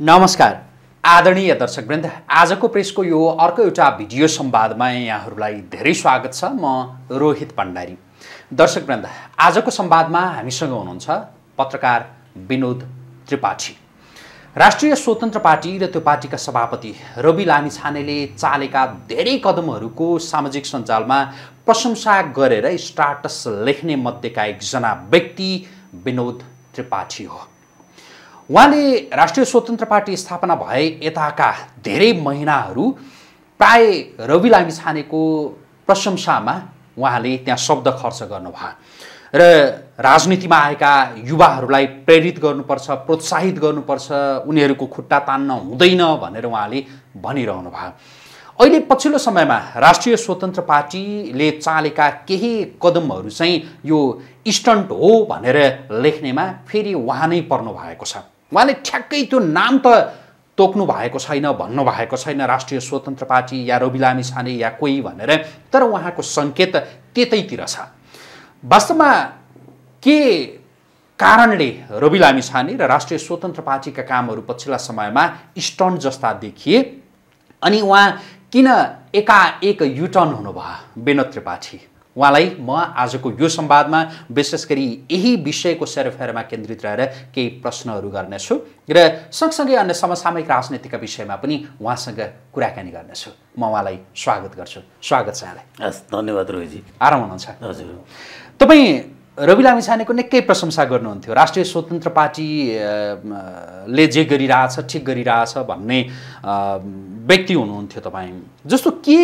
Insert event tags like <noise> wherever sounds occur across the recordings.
नमस्कार आदरणीय दर्शकवृन्द आजको प्रेसको यो अर्को एउटा भिडियो संवादमा यहाँहरूलाई धेरै स्वागत छ म रोहित भण्डारी दर्शकवृन्द आजको संवादमा हामीसँग हुनुहुन्छ पत्रकार विनोद त्रिपाठी राष्ट्रिय स्वतन्त्र पार्टी र त्यो पार्टीका सभापति रवि लामिछानेले चालेका धेरै कदमहरूको सामाजिक सञ्जालमा प्रशंसा गरेर स्टाटस लेख्ने मध्येका एकजना व्यक्ति विनोद त्रिपाठी हो उहाँले राष्ट्रिय स्वतन्त्र पार्टी स्थापना भए यताका धेरै महिनाहरू प्राय रवि लामी छानेको प्रशंसामा उहाँले त्यहाँ शब्द खर्च गर्नुभयो र राजनीतिमा आएका युवाहरूलाई प्रेरित गर्नुपर्छ प्रोत्साहित गर्नुपर्छ उनीहरूको खुट्टा तान्न हुँदैन भनेर उहाँले भनिरहनु भयो अहिले पछिल्लो समयमा राष्ट्रिय स्वतन्त्र पार्टीले चालेका केही कदमहरू चाहिँ यो इस्टन्ट हो भनेर लेख्नेमा फेरि उहाँ नै पर्नु भएको छ उहाँले ठ्याक्कै त्यो नाम त तोक्नु भएको छैन भन्नु भएको छैन राष्ट्रिय स्वतन्त्र पार्टी या रवि लामी छाने या कोही भनेर तर उहाँको सङ्केत त्यतैतिर छ वास्तवमा के कारणले रवि लामी छाने र राष्ट्रिय स्वतन्त्र पार्टीका कामहरू पछिल्ला समयमा स्टन्ट जस्ता देखिए अनि उहाँ किन एकाएक युटर्न हुनुभयो बेनत्रिपाठी त्रिपाठी उहाँलाई म आजको यो संवादमा विशेष गरी यही विषयको सेरोफेरोमा केन्द्रित रहेर केही प्रश्नहरू गर्नेछु र सँगसँगै अन्य समसामयिक राजनीतिका विषयमा पनि उहाँसँग कुराकानी गर्नेछु म उहाँलाई स्वागत गर्छु स्वागत छ यहाँलाई हस् धन्यवाद रोहितजी आराम हुनुहुन्छ हजुर तपाईँ रवि लामिछानेको निकै प्रशंसा गर्नुहुन्थ्यो राष्ट्रिय स्वतन्त्र पार्टीले जे गरिरहेछ ठिक गरिरहेछ भन्ने व्यक्ति हुनुहुन्थ्यो तपाईँ जस्तो के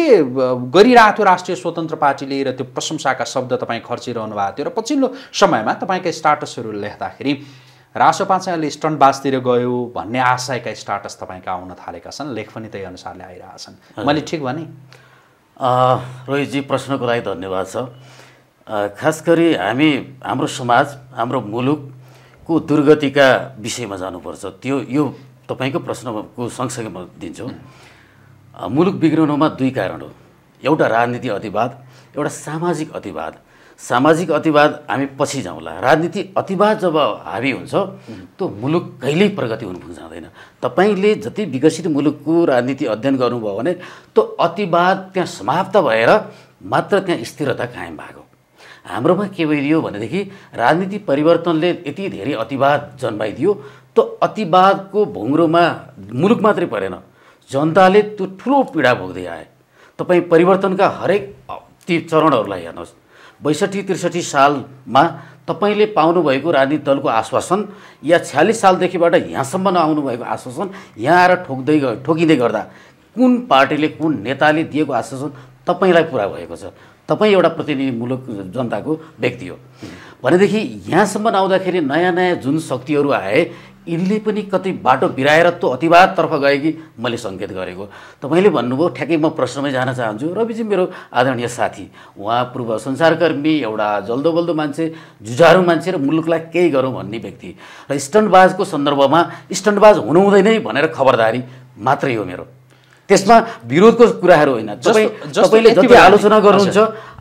गरिरहेको थियो राष्ट्रिय स्वतन्त्र पार्टीले र त्यो प्रशंसाका शब्द तपाईँ खर्चिरहनु भएको थियो र पछिल्लो समयमा तपाईँका स्टाटसहरू लेख्दाखेरि रासोपा चाहिँ अहिले स्टन्टबाजतिर गयो भन्ने आशयका स्टाटस तपाईँका आउन थालेका छन् लेख पनि त्यही अनुसारले आइरहेछन् मैले ठिक भने रोहितजी प्रश्नको लागि धन्यवाद छ खास गरी हामी हाम्रो समाज हाम्रो मुलुकको दुर्गतिका विषयमा जानुपर्छ त्यो यो तपाईँको प्रश्नको सँगसँगै म दिन्छु मुलुक बिग्रनुमा दुई कारण हो एउटा राजनीति अतिवाद एउटा सामाजिक अतिवाद सामाजिक अतिवाद हामी पछि जाउँला राजनीति अतिवाद जब हावी हुन्छ त्यो मुलुक कहिल्यै प्रगति हुनु जाँदैन तपाईँले जति विकसित मुलुकको राजनीति अध्ययन गर्नुभयो भने त्यो अतिवाद त्यहाँ समाप्त भएर मात्र त्यहाँ स्थिरता कायम भएको हाम्रोमा के भइदियो भनेदेखि राजनीति परिवर्तनले यति धेरै अतिवाद जन्माइदियो त अतिवादको भुङ्रोमा मुलुक मात्रै परेन जनताले त्यो ठुलो पीडा भोग्दै आए तपाईँ परिवर्तनका हरेक ती चरणहरूलाई हेर्नुहोस् बैसठी त्रिसठी सालमा तपाईँले पाउनुभएको राजनीति दलको आश्वासन या छ्यालिस सालदेखिबाट यहाँसम्म नआउनुभएको आश्वासन यहाँ आएर ठोक्दै ठोकिँदै गर्दा कुन पार्टीले कुन नेताले दिएको आश्वासन तपाईँलाई पुरा भएको छ तपाईँ एउटा प्रतिनिधि मुलुक जनताको व्यक्ति हो भनेदेखि यहाँसम्म आउँदाखेरि नयाँ नयाँ जुन शक्तिहरू आए यिनले पनि कति बाटो बिराएर त्यो अतिवादतर्फ गए कि मैले सङ्केत गरेको तपाईँले भन्नुभयो ठ्याक्कै म प्रश्नमै जान चाहन्छु रविजी मेरो आदरणीय साथी उहाँ पूर्व संसारकर्मी एउटा जल्दो बल्दो मान्छे जुझारु मान्छे र मुलुकलाई केही गरौँ भन्ने व्यक्ति र स्टन्टबाजको सन्दर्भमा स्टन्टबाज हुनुहुँदैन भनेर खबरदारी मात्रै हो मेरो त्यसमा विरोधको कुराहरू होइन तपाईँ तपाईँले जति आलोचना गर्नुहुन्छ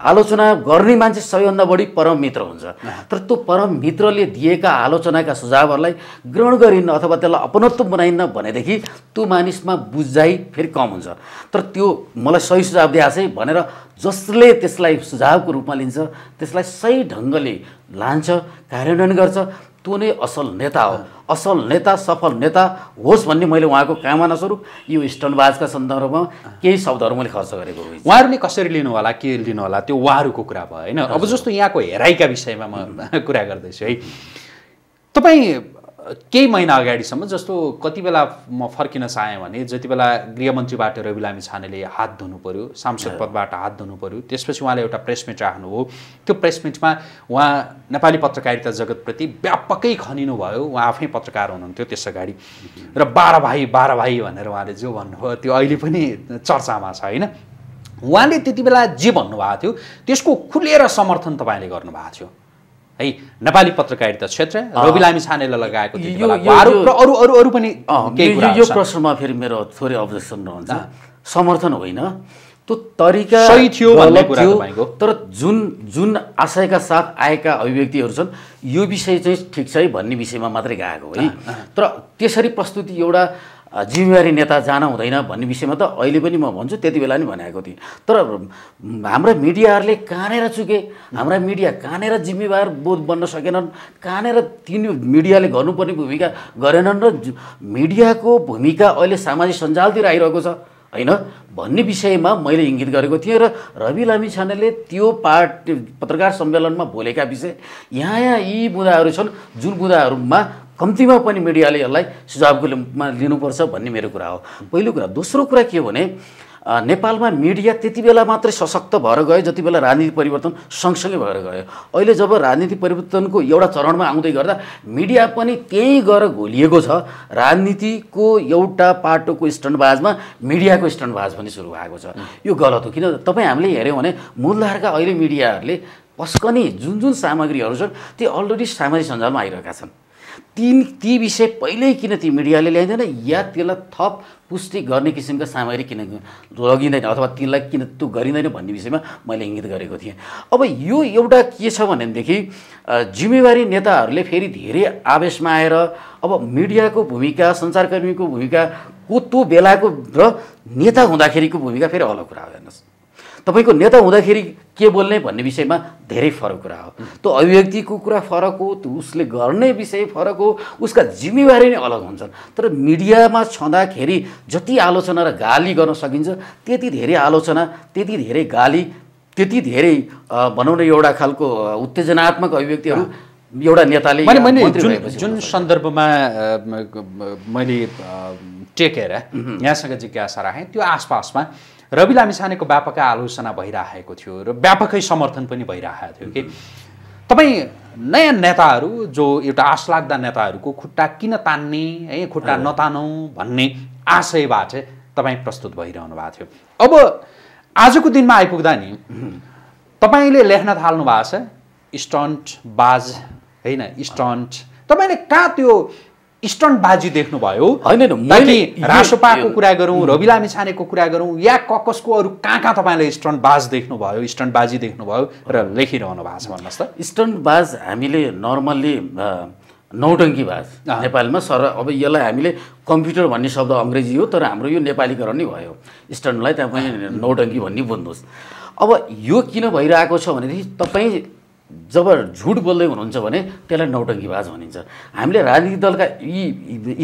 आलोचना गर्ने मान्छे सबैभन्दा बढी परम मित्र हुन्छ तर त्यो परम मित्रले दिएका आलोचनाका सुझावहरूलाई ग्रहण गरिन्न अथवा त्यसलाई अपनत्व बनाइन्न भनेदेखि त्यो मानिसमा बुझाइ फेरि कम हुन्छ तर त्यो मलाई सही सुझाव दिएको छ भनेर जसले त्यसलाई सुझावको रूपमा लिन्छ त्यसलाई सही ढङ्गले लान्छ कार्यान्वयन गर्छ त्यो नै असल नेता हो असल नेता सफल नेता होस् भन्ने मैले उहाँको कामना स्वरूप यो स्टनबाजका सन्दर्भमा केही शब्दहरू मैले खर्च गरेको हो उहाँहरूले कसरी लिनु होला के लिनु होला त्यो उहाँहरूको कुरा भयो होइन अब जस्तो यहाँको हेराइका विषयमा म <laughs> कुरा गर्दैछु है तपाईँ केही महिना अगाडिसम्म जस्तो कति बेला म फर्किन चाहेँ भने जति बेला गृहमन्त्रीबाट रवि लामी छानेले हात धुनु पऱ्यो सांसद पदबाट हात धुनु पऱ्यो त्यसपछि उहाँले एउटा प्रेसमिट राख्नु हो त्यो प्रेसमिटमा उहाँ नेपाली पत्रकारिता जगतप्रति व्यापकै खनिनु भयो उहाँ आफै पत्रकार हुनुहुन्थ्यो त्यस अगाडि mm-hmm. र बाह्र भाइ बाह्र भाइ भनेर उहाँले जो भन्नुभयो त्यो अहिले पनि चर्चामा छ होइन उहाँले त्यति बेला जे भन्नुभएको थियो त्यसको खुलेर समर्थन तपाईँले गर्नुभएको थियो है नेपाली पत्रकारिता क्षेत्र रवि लामी छानेले लगाएको अरू अरू अरू पनि यो प्रश्नमा फेरि मेरो थोरै अब्जेक्सन रहन्छ समर्थन होइन त्यो तरिका सही थियो भन्ने कुरा तपाईँको तर जुन जुन आशयका साथ आएका अभिव्यक्तिहरू छन् यो विषय चाहिँ ठिक छ है भन्ने विषयमा मात्रै गएको है तर त्यसरी प्रस्तुति एउटा जिम्मेवारी नेता जान हुँदैन भन्ने विषयमा त अहिले पनि म भन्छु त्यति बेला नि भनेको थिएँ तर हाम्रा मिडियाहरूले कहाँनिर चुके हाम्रा मिडिया कहाँनिर जिम्मेवार बोध बन्न सकेनन् कहाँनिर तिन मिडियाले गर्नुपर्ने भूमिका गरेनन् र मिडियाको भूमिका अहिले सामाजिक सञ्जालतिर आइरहेको छ होइन भन्ने विषयमा मैले इङ्गित गरेको थिएँ र रवि लामी छानेले त्यो पार्ट पत्रकार सम्मेलनमा बोलेका विषय यहाँ यहाँ यी बुँदाहरू छन् जुन बुँदाहरूमा कम्तीमा पनि मिडियाले यसलाई सुझावको रूपमा लिनुपर्छ भन्ने मेरो कुरा हो पहिलो कुरा दोस्रो कुरा के हो भने नेपालमा मिडिया त्यति बेला मात्रै सशक्त भएर गयो जति बेला राजनीति परिवर्तन सँगसँगै भएर गयो अहिले जब राजनीति परिवर्तनको एउटा चरणमा आउँदै गर्दा मिडिया पनि त्यहीँ गएर घोलिएको छ राजनीतिको एउटा पाटोको स्टन्डबाजमा मिडियाको स्टन्डबाज पनि सुरु भएको छ यो गलत हो किन तपाईँ हामीले हेऱ्यौँ भने मूलधारका अहिले मिडियाहरूले पस्कने जुन जुन सामग्रीहरू छन् ती अलरेडी सामाजिक सञ्जालमा आइरहेका छन् ती ती विषय पहिल्यै किन ती मिडियाले ल्याइँदैन या त्यसलाई थप पुष्टि गर्ने किसिमका सामग्री किन लगिँदैन अथवा तिनलाई किन त्यो गरिँदैन भन्ने विषयमा मैले इङ्गित गरेको थिएँ अब यो एउटा के छ भनेदेखि जिम्मेवारी नेताहरूले फेरि धेरै आवेशमा आएर अब मिडियाको भूमिका सञ्चारकर्मीको भूमिका को त्यो बेलाको र नेता हुँदाखेरिको भूमिका फेरि अलग कुरा हो हेर्नुहोस् तपाईँको नेता हुँदाखेरि के बोल्ने भन्ने विषयमा धेरै फरक कुरा हो त्यो अभिव्यक्तिको कुरा फरक हो त्यो उसले गर्ने विषय फरक हो उसका जिम्मेवारी नै अलग हुन्छन् तर मिडियामा छँदाखेरि जति आलोचना र गाली गर्न सकिन्छ त्यति धेरै आलोचना त्यति धेरै गाली त्यति धेरै भनौँ न एउटा खालको उत्तेजनात्मक अभिव्यक्तिहरू एउटा नेताले मैले जुन जुन सन्दर्भमा मैले टेकेर यहाँसँग जिज्ञासा राखेँ त्यो आसपासमा रवि लामिछानेको व्यापक आलोचना भइरहेको थियो र व्यापकै समर्थन पनि भइरहेको थियो कि तपाईँ नयाँ नेताहरू जो एउटा लाग्दा नेताहरूको खुट्टा किन तान्ने है खुट्टा नतानौँ भन्ने आशयबाट तपाईँ प्रस्तुत भइरहनु भएको थियो अब आजको दिनमा आइपुग्दा नि तपाईँले लेख्न थाल्नु भएको छ स्टन्ट बाज होइन स्टन्ट तपाईँले कहाँ त्यो इस्टर्न बाजी देख्नुभयो होइन रासोपाको कुरा गरौँ रवि लामिछानेको कुरा गरौँ या ककसको अरू कहाँ कहाँ तपाईँले इस्टर्न बाज देख्नुभयो इस्टर्न बाजी देख्नुभयो र लेखिरहनु भएको छ भन्नुहोस् त इस्टर्न बाज हामीले नर्मल्ली नौटङ्की बाज नेपालमा सर अब यसलाई हामीले कम्प्युटर भन्ने शब्द अङ्ग्रेजी हो तर हाम्रो यो नेपालीकरण नै भयो इस्टर्नलाई तपाईँ नौटङ्की भन्ने बुझ्नुहोस् अब यो किन भइरहेको छ भनेदेखि तपाईँ जब झुट बोल्दै हुनुहुन्छ भने त्यसलाई नौटङ्कीबाज भनिन्छ हामीले राजनीतिक दलका यी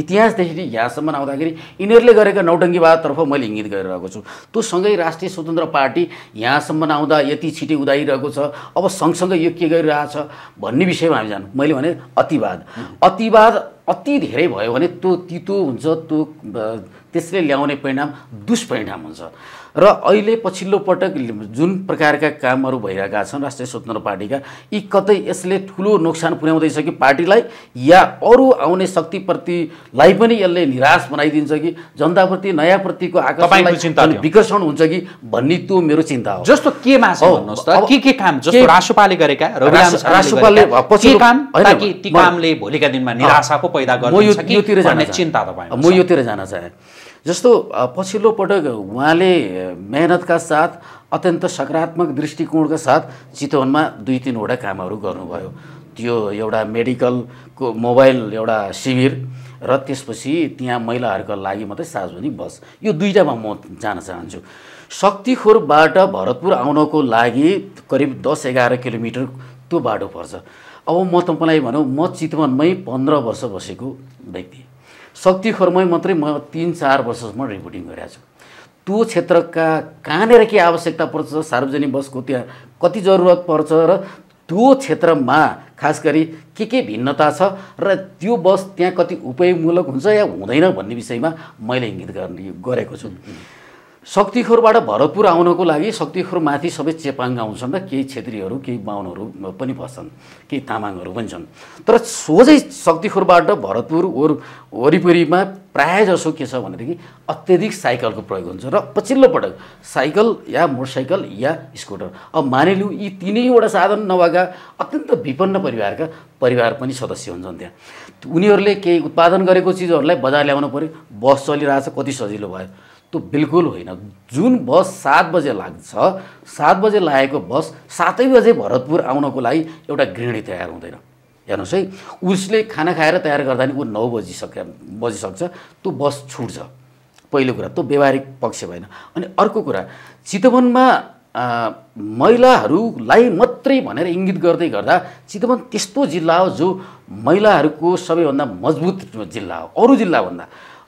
इतिहासदेखि यहाँसम्म आउँदाखेरि यिनीहरूले गरेका नौटङ्कीवादतर्फ मैले इङ्गित गरिरहेको छु त्यो सँगै राष्ट्रिय स्वतन्त्र पार्टी यहाँसम्म आउँदा यति छिटी उदाइरहेको छ अब सँगसँगै यो के गरिरहेछ भन्ने विषयमा हामी जानु मैले भने अतिवाद अतिवाद अति धेरै भयो भने त्यो तितो हुन्छ त्यो त्यसले ल्याउने परिणाम दुष्परिणाम हुन्छ र अहिले पछिल्लो पटक जुन प्रकारका कामहरू भइरहेका छन् राष्ट्रिय स्वतन्त्र पार्टीका यी कतै यसले ठुलो नोक्सान पुर्याउँदैछ कि पार्टीलाई या अरू आउने शक्तिप्रतिलाई पनि यसले निराश बनाइदिन्छ कि जनताप्रति नयाँ प्रतिको आकर्षण विकर्षण हुन्छ कि भन्ने त्यो मेरो चिन्ता हो जस्तो केमा छ भन्नुहोस् त के के काम जस्तो राष्ट्रपाले गरेका राष्ट्रपालले कामले भोलिका दिनमा निराशा पो पैदा गर्छ भन्ने चिन्ता तपाईँ म योतिर जान चाहे जस्तो पछिल्लो पटक उहाँले मेहनतका साथ अत्यन्त सकारात्मक दृष्टिकोणका साथ चितवनमा दुई तिनवटा कामहरू गर्नुभयो त्यो एउटा मेडिकलको मोबाइल एउटा शिविर र त्यसपछि त्यहाँ महिलाहरूका लागि मात्रै सार्वजनिक बस यो दुईवटामा म जान चाहन्छु शक्तिखोरबाट भरतपुर आउनको लागि करिब दस एघार किलोमिटर त्यो बाटो पर्छ अब म तपाईँलाई भनौँ म चितवनमै पन्ध्र वर्ष बसेको व्यक्ति शक्ति खर्मै मात्रै म तिन चार वर्षसम्म रिपोर्टिङ गरेका छु त्यो क्षेत्रका कहाँनिर के आवश्यकता पर्छ सार्वजनिक बसको त्यहाँ कति जरुरत पर्छ र त्यो क्षेत्रमा खास गरी के के भिन्नता छ र त्यो बस त्यहाँ कति उपयोगमूलक हुन्छ या हुँदैन भन्ने विषयमा मैले इङ्गित गर्ने गरेको छु शक्तिखोरबाट भरतपुर आउनको लागि शक्तिखोरमाथि सबै चेपाङ आउँछन् र केही छेत्रीहरू केही बाहुनहरू पनि बस्छन् केही तामाङहरू पनि छन् तर सोझै शक्तिखोरबाट भरतपुर वर वरिपरिमा प्रायः जसो के छ भनेदेखि अत्यधिक साइकलको प्रयोग हुन्छ र पछिल्लो पटक साइकल या मोटरसाइकल या स्कुटर अब मानिलिउँ यी तिनैवटा साधन नभएका अत्यन्त विपन्न परिवारका परिवार पनि सदस्य हुन्छन् त्यहाँ उनीहरूले केही उत्पादन गरेको चिजहरूलाई बजार ल्याउनु पऱ्यो बस चलिरहेछ कति सजिलो भयो त्यो बिल्कुल होइन जुन बस सात बजे लाग्छ सात बजे लागेको बस सातै बजे भरतपुर आउनको लागि एउटा गृहिणी तयार हुँदैन हेर्नुहोस् है उसले खाना खाएर तयार गर्दा पनि ऊ नौ बजिसके बजिसक्छ त्यो बस छुट्छ पहिलो कुरा त्यो व्यावहारिक पक्ष भएन अनि अर्को कुरा चितवनमा महिलाहरूलाई मात्रै भनेर इङ्गित गर्दै गर्दा चितवन त्यस्तो जिल्ला हो जो महिलाहरूको सबैभन्दा मजबुत जिल्ला हो अरू जिल्लाभन्दा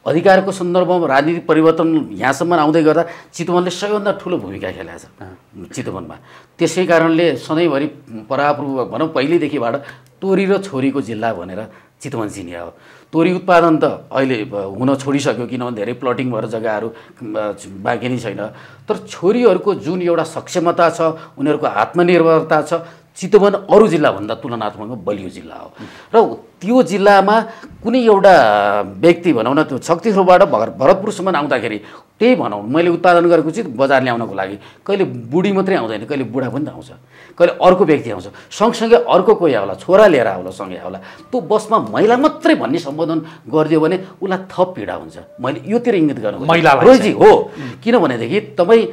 अधिकारको सन्दर्भमा राजनीतिक परिवर्तन यहाँसम्म आउँदै गर्दा चितवनले सबैभन्दा ठुलो भूमिका खेलाएको छ चितवनमा त्यसै कारणले सधैँभरि परापूर्व भनौँ पहिल्यैदेखिबाट तोरी र छोरीको जिल्ला भनेर चितवन चिनिया हो तोरी उत्पादन त अहिले हुन छोडिसक्यो किनभने धेरै प्लटिङ भएर जग्गाहरू बाँकी नै छैन तर छोरीहरूको जुन एउटा सक्षमता छ उनीहरूको आत्मनिर्भरता छ चितवन अरू जिल्लाभन्दा तुलनात्मक बलियो जिल्ला हो र त्यो जिल्लामा कुनै एउटा व्यक्ति भनौँ न त्यो शक्तिखोबाट भर भरतपुरसम्म आउँदाखेरि त्यही भनौँ मैले उत्पादन गरेको चिज बजार ल्याउनको लागि कहिले बुढी मात्रै आउँदैन कहिले बुढा पनि त आउँछ कहिले अर्को व्यक्ति आउँछ सँगसँगै अर्को कोही आउला छोरा लिएर आउला सँगै आउला त्यो बसमा महिला मात्रै भन्ने सम्बोधन गरिदियो भने उसलाई थप पीडा हुन्छ मैले योतिर इङ्गित गर्नु महिला रोजी हो किनभनेदेखि तपाईँ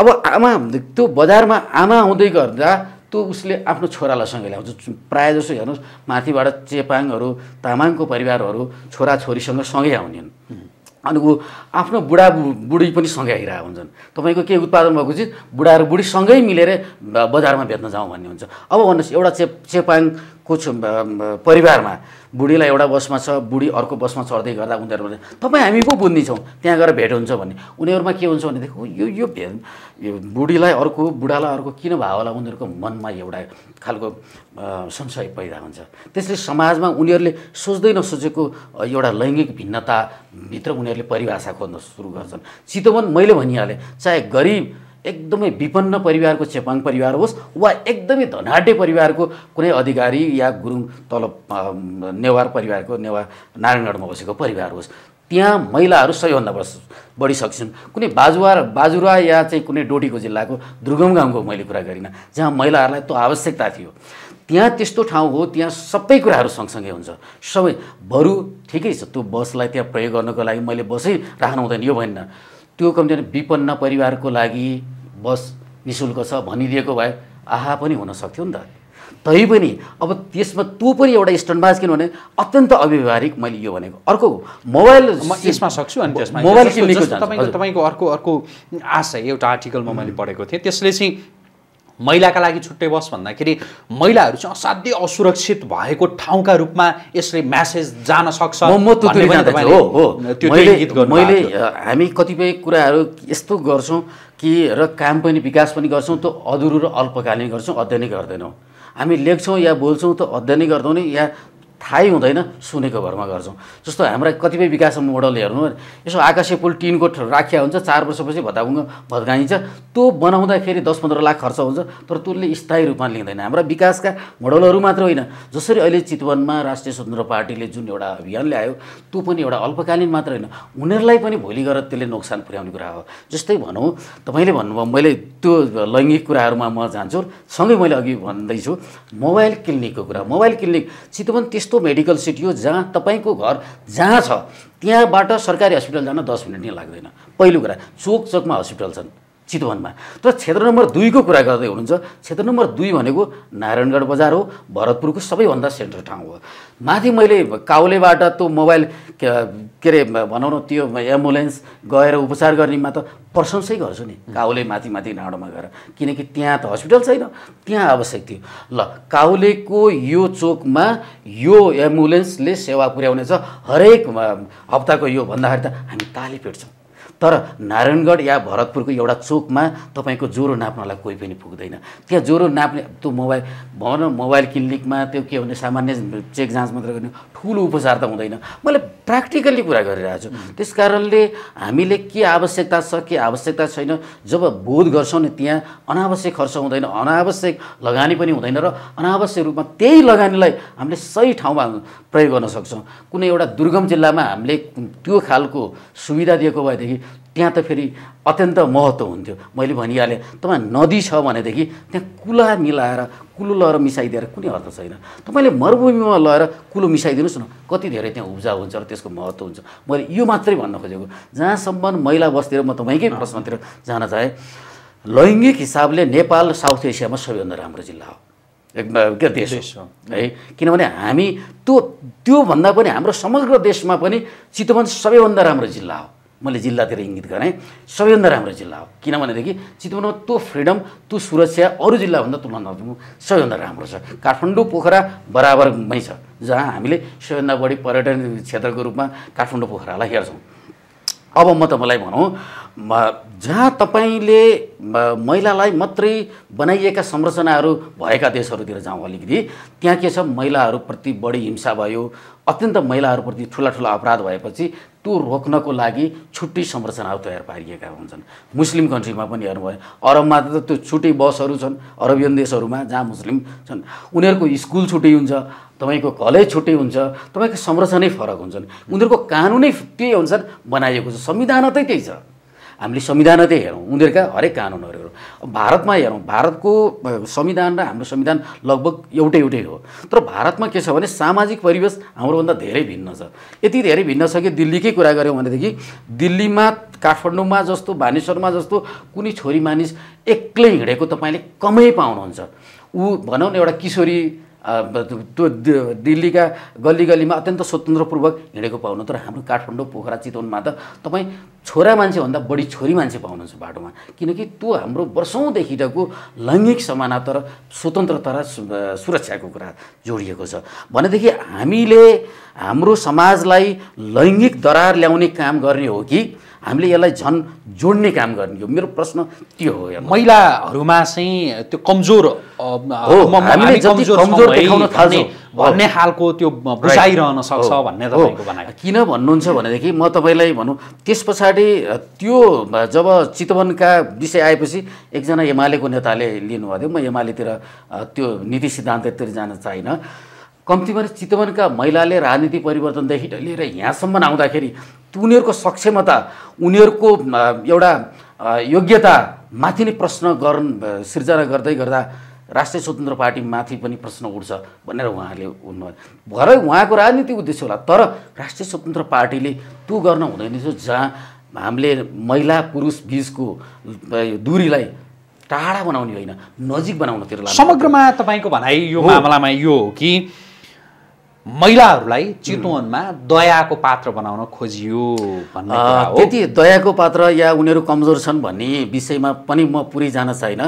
अब आमा त्यो बजारमा आमा हुँदै गर्दा त्यो उसले आफ्नो छोरालाई सँगै ल्याउँछ प्रायः जसो हेर्नुहोस् माथिबाट चेपाङहरू तामाङको परिवारहरू छोराछोरीसँग सँगै आउनेन् अनि ऊ आफ्नो बुढा बुढी पनि सँगै आइरहेको हुन्छन् तपाईँको के उत्पादन भएको चिज बुढा र बुढी सँगै मिलेर बजारमा बेच्न जाउँ भन्ने हुन्छ अब भन्नुहोस् एउटा चेप चेपाङको परिवारमा बुढीलाई एउटा बसमा छ बुढी अर्को बसमा चढ्दै गर्दा उनीहरू तपाईँ हामी पो बुझ्ने छौँ त्यहाँ गएर भेट हुन्छ भन्ने उनीहरूमा के हुन्छ भनेदेखि यो यो यो बुढीलाई अर्को बुढालाई अर्को किन भयो होला उनीहरूको मनमा एउटा खालको संशय पैदा हुन्छ त्यसले समाजमा उनीहरूले सोच्दै नसोचेको एउटा लैङ्गिक भिन्नताभित्र उनीहरूले परिभाषा खोज्न सुरु गर्छन् चितवन मैले भनिहालेँ चाहे गरिब एकदमै विपन्न परिवारको चेपाङ परिवार होस् वा एकदमै धनाढ्य परिवारको कुनै अधिकारी या गुरुङ तल नेवार परिवारको नेवार नारायणगढमा बसेको परिवार होस् त्यहाँ महिलाहरू सबैभन्दा बढ बढी सक्छन् कुनै बाजुवा बाजुरा या चाहिँ कुनै डोटीको जिल्लाको दुर्गम गाउँको मैले कुरा गरिनँ जहाँ महिलाहरूलाई त्यो आवश्यकता थियो त्यहाँ त्यस्तो ठाउँ हो त्यहाँ सबै कुराहरू सँगसँगै हुन्छ सबै बरु ठिकै छ त्यो बसलाई त्यहाँ प्रयोग गर्नको लागि मैले बसै राख्नु हुँदैन यो भएन त्यो कम्ती विपन्न परिवारको लागि बस नि शुल्क छ भनिदिएको भए आहा पनि हुन सक्थ्यो नि त तैपनि अब त्यसमा तँ पनि एउटा स्टन्डबाज किनभने अत्यन्त अव्यवहारिक मैले यो भनेको अर्को मोबाइल म यसमा सक्छु अनि त्यसमा मोबाइल तपाईँको अर्को अर्को आशय एउटा आर्टिकलमा मैले पढेको थिएँ त्यसले चाहिँ महिलाका लागि छुट्टै बस भन्दाखेरि महिलाहरू चाहिँ असाध्यै असुरक्षित भएको ठाउँका रूपमा यसले म्यासेज जान सक्छ मैले हामी कतिपय कुराहरू यस्तो गर्छौँ कि र काम पनि विकास पनि गर्छौँ त्यो अधुरो र अल्पकालीन गर्छौँ अध्ययनै गर्दैनौँ हामी लेख्छौँ या बोल्छौँ त अध्ययनै गर्दैनौँ या थाहै हुँदैन सुनेको भरमा गर्छौँ जस्तो हाम्रा कतिपय विकास मोडल हेर्नु यसो आकाशीय पुल टिनको राखिया हुन्छ चार वर्षपछि भत्ताभुङ्ग भत्काइन्छ त्यो बनाउँदाखेरि दस पन्ध्र लाख खर्च हुन्छ तर त्यसले स्थायी रूपमा लिँदैन हाम्रा विकासका मोडलहरू मात्र होइन जसरी अहिले चितवनमा राष्ट्रिय स्वतन्त्र पार्टीले जुन एउटा अभियान ल्यायो त्यो पनि एउटा अल्पकालीन मात्र होइन उनीहरूलाई पनि भोलि गएर त्यसले नोक्सान पुर्याउने कुरा हो जस्तै भनौँ तपाईँले भन्नुभयो मैले त्यो लैङ्गिक कुराहरूमा म जान्छु सँगै मैले अघि भन्दैछु मोबाइल क्लिनिकको कुरा मोबाइल क्लिनिक चितवन त्यस यस्तो मेडिकल सिटी हो जहाँ तपाईँको घर जहाँ छ त्यहाँबाट सरकारी हस्पिटल जान दस मिनट नै लाग्दैन पहिलो कुरा चोक चोकमा हस्पिटल छन् चितवनमा तर क्षेत्र नम्बर दुईको कुरा गर्दै हुनुहुन्छ क्षेत्र नम्बर दुई भनेको नारायणगढ बजार हो भरतपुरको सबैभन्दा सेन्टर ठाउँ हो माथि मैले काउलेबाट त्यो मोबाइल के अरे भनौँ न त्यो एम्बुलेन्स गएर उपचार गर्नेमा त प्रशंसै गर्छु नि काउले माथि माथि डाँडोमा गएर किनकि त्यहाँ त हस्पिटल छैन त्यहाँ आवश्यक थियो ल काउलेको यो चोकमा यो एम्बुलेन्सले सेवा पुर्याउनेछ हरेक हप्ताको यो भन्दाखेरि त हामी ताली फेट्छौँ तर नारायणगढ या भरतपुरको एउटा चोकमा तपाईँको ज्वरो नाप्नलाई कोही पनि पुग्दैन त्यहाँ ज्वरो नाप्ने त्यो मोबाइल भन मोबाइल क्लिनिकमा त्यो के भने सामान्य चेक जाँच मात्र गर्ने ठुलो उपचार त हुँदैन मैले प्र्याक्टिकल्ली कुरा गरिरहेको छु त्यस कारणले हामीले के आवश्यकता छ के आवश्यकता छैन जब बोध गर्छौँ नि त्यहाँ अनावश्यक खर्च हुँदैन अनावश्यक लगानी पनि हुँदैन र अनावश्यक रूपमा त्यही लगानीलाई हामीले सही ठाउँमा प्रयोग गर्न सक्छौँ कुनै एउटा दुर्गम जिल्लामा हामीले त्यो खालको सुविधा दिएको भएदेखि त्यहाँ त फेरि अत्यन्त महत्त्व हुन्थ्यो मैले भनिहालेँ तपाईँ नदी छ भनेदेखि त्यहाँ कुला मिलाएर कुलो लगेर मिसाइदिएर कुनै अर्थ छैन तपाईँले मरुभूमिमा लगेर कुलो मिसाइदिनुहोस् न कति धेरै त्यहाँ उब्जाउ हुन्छ र त्यसको महत्त्व हुन्छ मैले यो मात्रै भन्न खोजेको जहाँसम्म महिला बस्तीतिर म तपाईँकै प्रश्नतिर जान चाहेँ लैङ्गिक हिसाबले नेपाल साउथ एसियामा सबैभन्दा राम्रो जिल्ला हो एकदम के देश हो है किनभने हामी त्यो त्योभन्दा पनि हाम्रो समग्र देशमा पनि चितवन सबैभन्दा राम्रो जिल्ला हो मैले जिल्लातिर इङ्गित गरेँ सबैभन्दा राम्रो जिल्ला हो किनभनेदेखि चितवनमा त्यो फ्रिडम त्यो सुरक्षा अरू जिल्लाभन्दा तुलना सबैभन्दा राम्रो छ काठमाडौँ पोखरा बराबरमै छ जहाँ हामीले सबैभन्दा बढी पर्यटन क्षेत्रको रूपमा काठमाडौँ पोखरालाई हेर्छौँ अब म तपाईँलाई भनौँ जहाँ तपाईँले महिलालाई मात्रै बनाइएका संरचनाहरू भएका देशहरूतिर जाउँ अलिकति त्यहाँ के छ महिलाहरूप्रति बढी हिंसा भयो अत्यन्त महिलाहरूप्रति ठुला ठुला अपराध भएपछि त्यो रोक्नको लागि छुट्टी संरचनाहरू तयार पारिएका हुन्छन् मुस्लिम कन्ट्रीमा पनि हेर्नुभयो अरबमा त त्यो छुट्टै बसहरू छन् अरबियन देशहरूमा जहाँ मुस्लिम छन् उनीहरूको स्कुल छुट्टै हुन्छ तपाईँको कलेज छुट्टै हुन्छ तपाईँको संरचनै फरक हुन्छन् उनीहरूको कानुनै त्यही अनुसार बनाइएको छ संविधान त त्यही छ हामीले संविधानतै हेरौँ उनीहरूका हरेक कानुनहरू हेरौँ भारतमा हेरौँ भारतको संविधान र हाम्रो संविधान लगभग एउटै एउटै हो तर भारतमा के छ भने सामाजिक परिवेश हाम्रोभन्दा धेरै भिन्न छ यति धेरै भिन्न छ कि दिल्लीकै कुरा गऱ्यौँ भनेदेखि दिल्लीमा काठमाडौँमा जस्तो भानेश्वरमा जस्तो कुनै छोरी मानिस एक्लै हिँडेको तपाईँले कमै पाउनुहुन्छ ऊ भनौँ न एउटा किशोरी त्यो दिल्लीका गल्ली गल्लीमा अत्यन्त स्वतन्त्रपूर्वक हिँडेको पाउनु तर हाम्रो काठमाडौँ पोखरा चितवनमा त तपाईँ छोरा मान्छेभन्दा बढी छोरी मान्छे पाउनुहुन्छ बाटोमा किनकि त्यो हाम्रो वर्षौँदेखिको लैङ्गिक समानता र स्वतन्त्रता र सुरक्षाको कुरा जोडिएको छ भनेदेखि हामीले हाम्रो समाजलाई लैङ्गिक दरार ल्याउने काम गर्ने हो कि हामीले यसलाई झन् जोड्ने काम गर्ने हो मेरो प्रश्न त्यो हो महिलाहरूमा चाहिँ त्यो कमजोर कमजोर भन्ने खालको त्यो बुझाइरहन सक्छ भन्ने किन भन्नुहुन्छ भनेदेखि म तपाईँलाई भनौँ त्यस पछाडि त्यो जब चितवनका विषय आएपछि एकजना एमालेको नेताले लिनुभएको थियो म एमालेतिर त्यो नीति सिद्धान्ततिर जान चाहिँ कम्तीमा चितवनका महिलाले राजनीति परिवर्तनदेखि लिएर यहाँसम्म आउँदाखेरि उनीहरूको सक्षमता उनीहरूको एउटा योग्यता माथि नै प्रश्न गर् सिर्जना गर्दै गर्दा राष्ट्रिय स्वतन्त्र पार्टीमाथि पनि प्रश्न उठ्छ भनेर उहाँले उठ्नुभयो भरै उहाँको राजनीतिक उद्देश्य होला तर राष्ट्रिय स्वतन्त्र पार्टीले त्यो गर्न हुँदैन थियो जहाँ हामीले महिला पुरुष बिचको दुरीलाई टाढा बनाउने होइन नजिक बनाउनतिर समग्रमा तपाईँको भनाइ यो मामलामा यो हो कि महिलाहरूलाई चितवनमा दयाको पात्र बनाउन खोजियो भन्ने त्यति दयाको पात्र या उनीहरू कमजोर छन् भन्ने विषयमा पनि म पुरै जान चाहिँ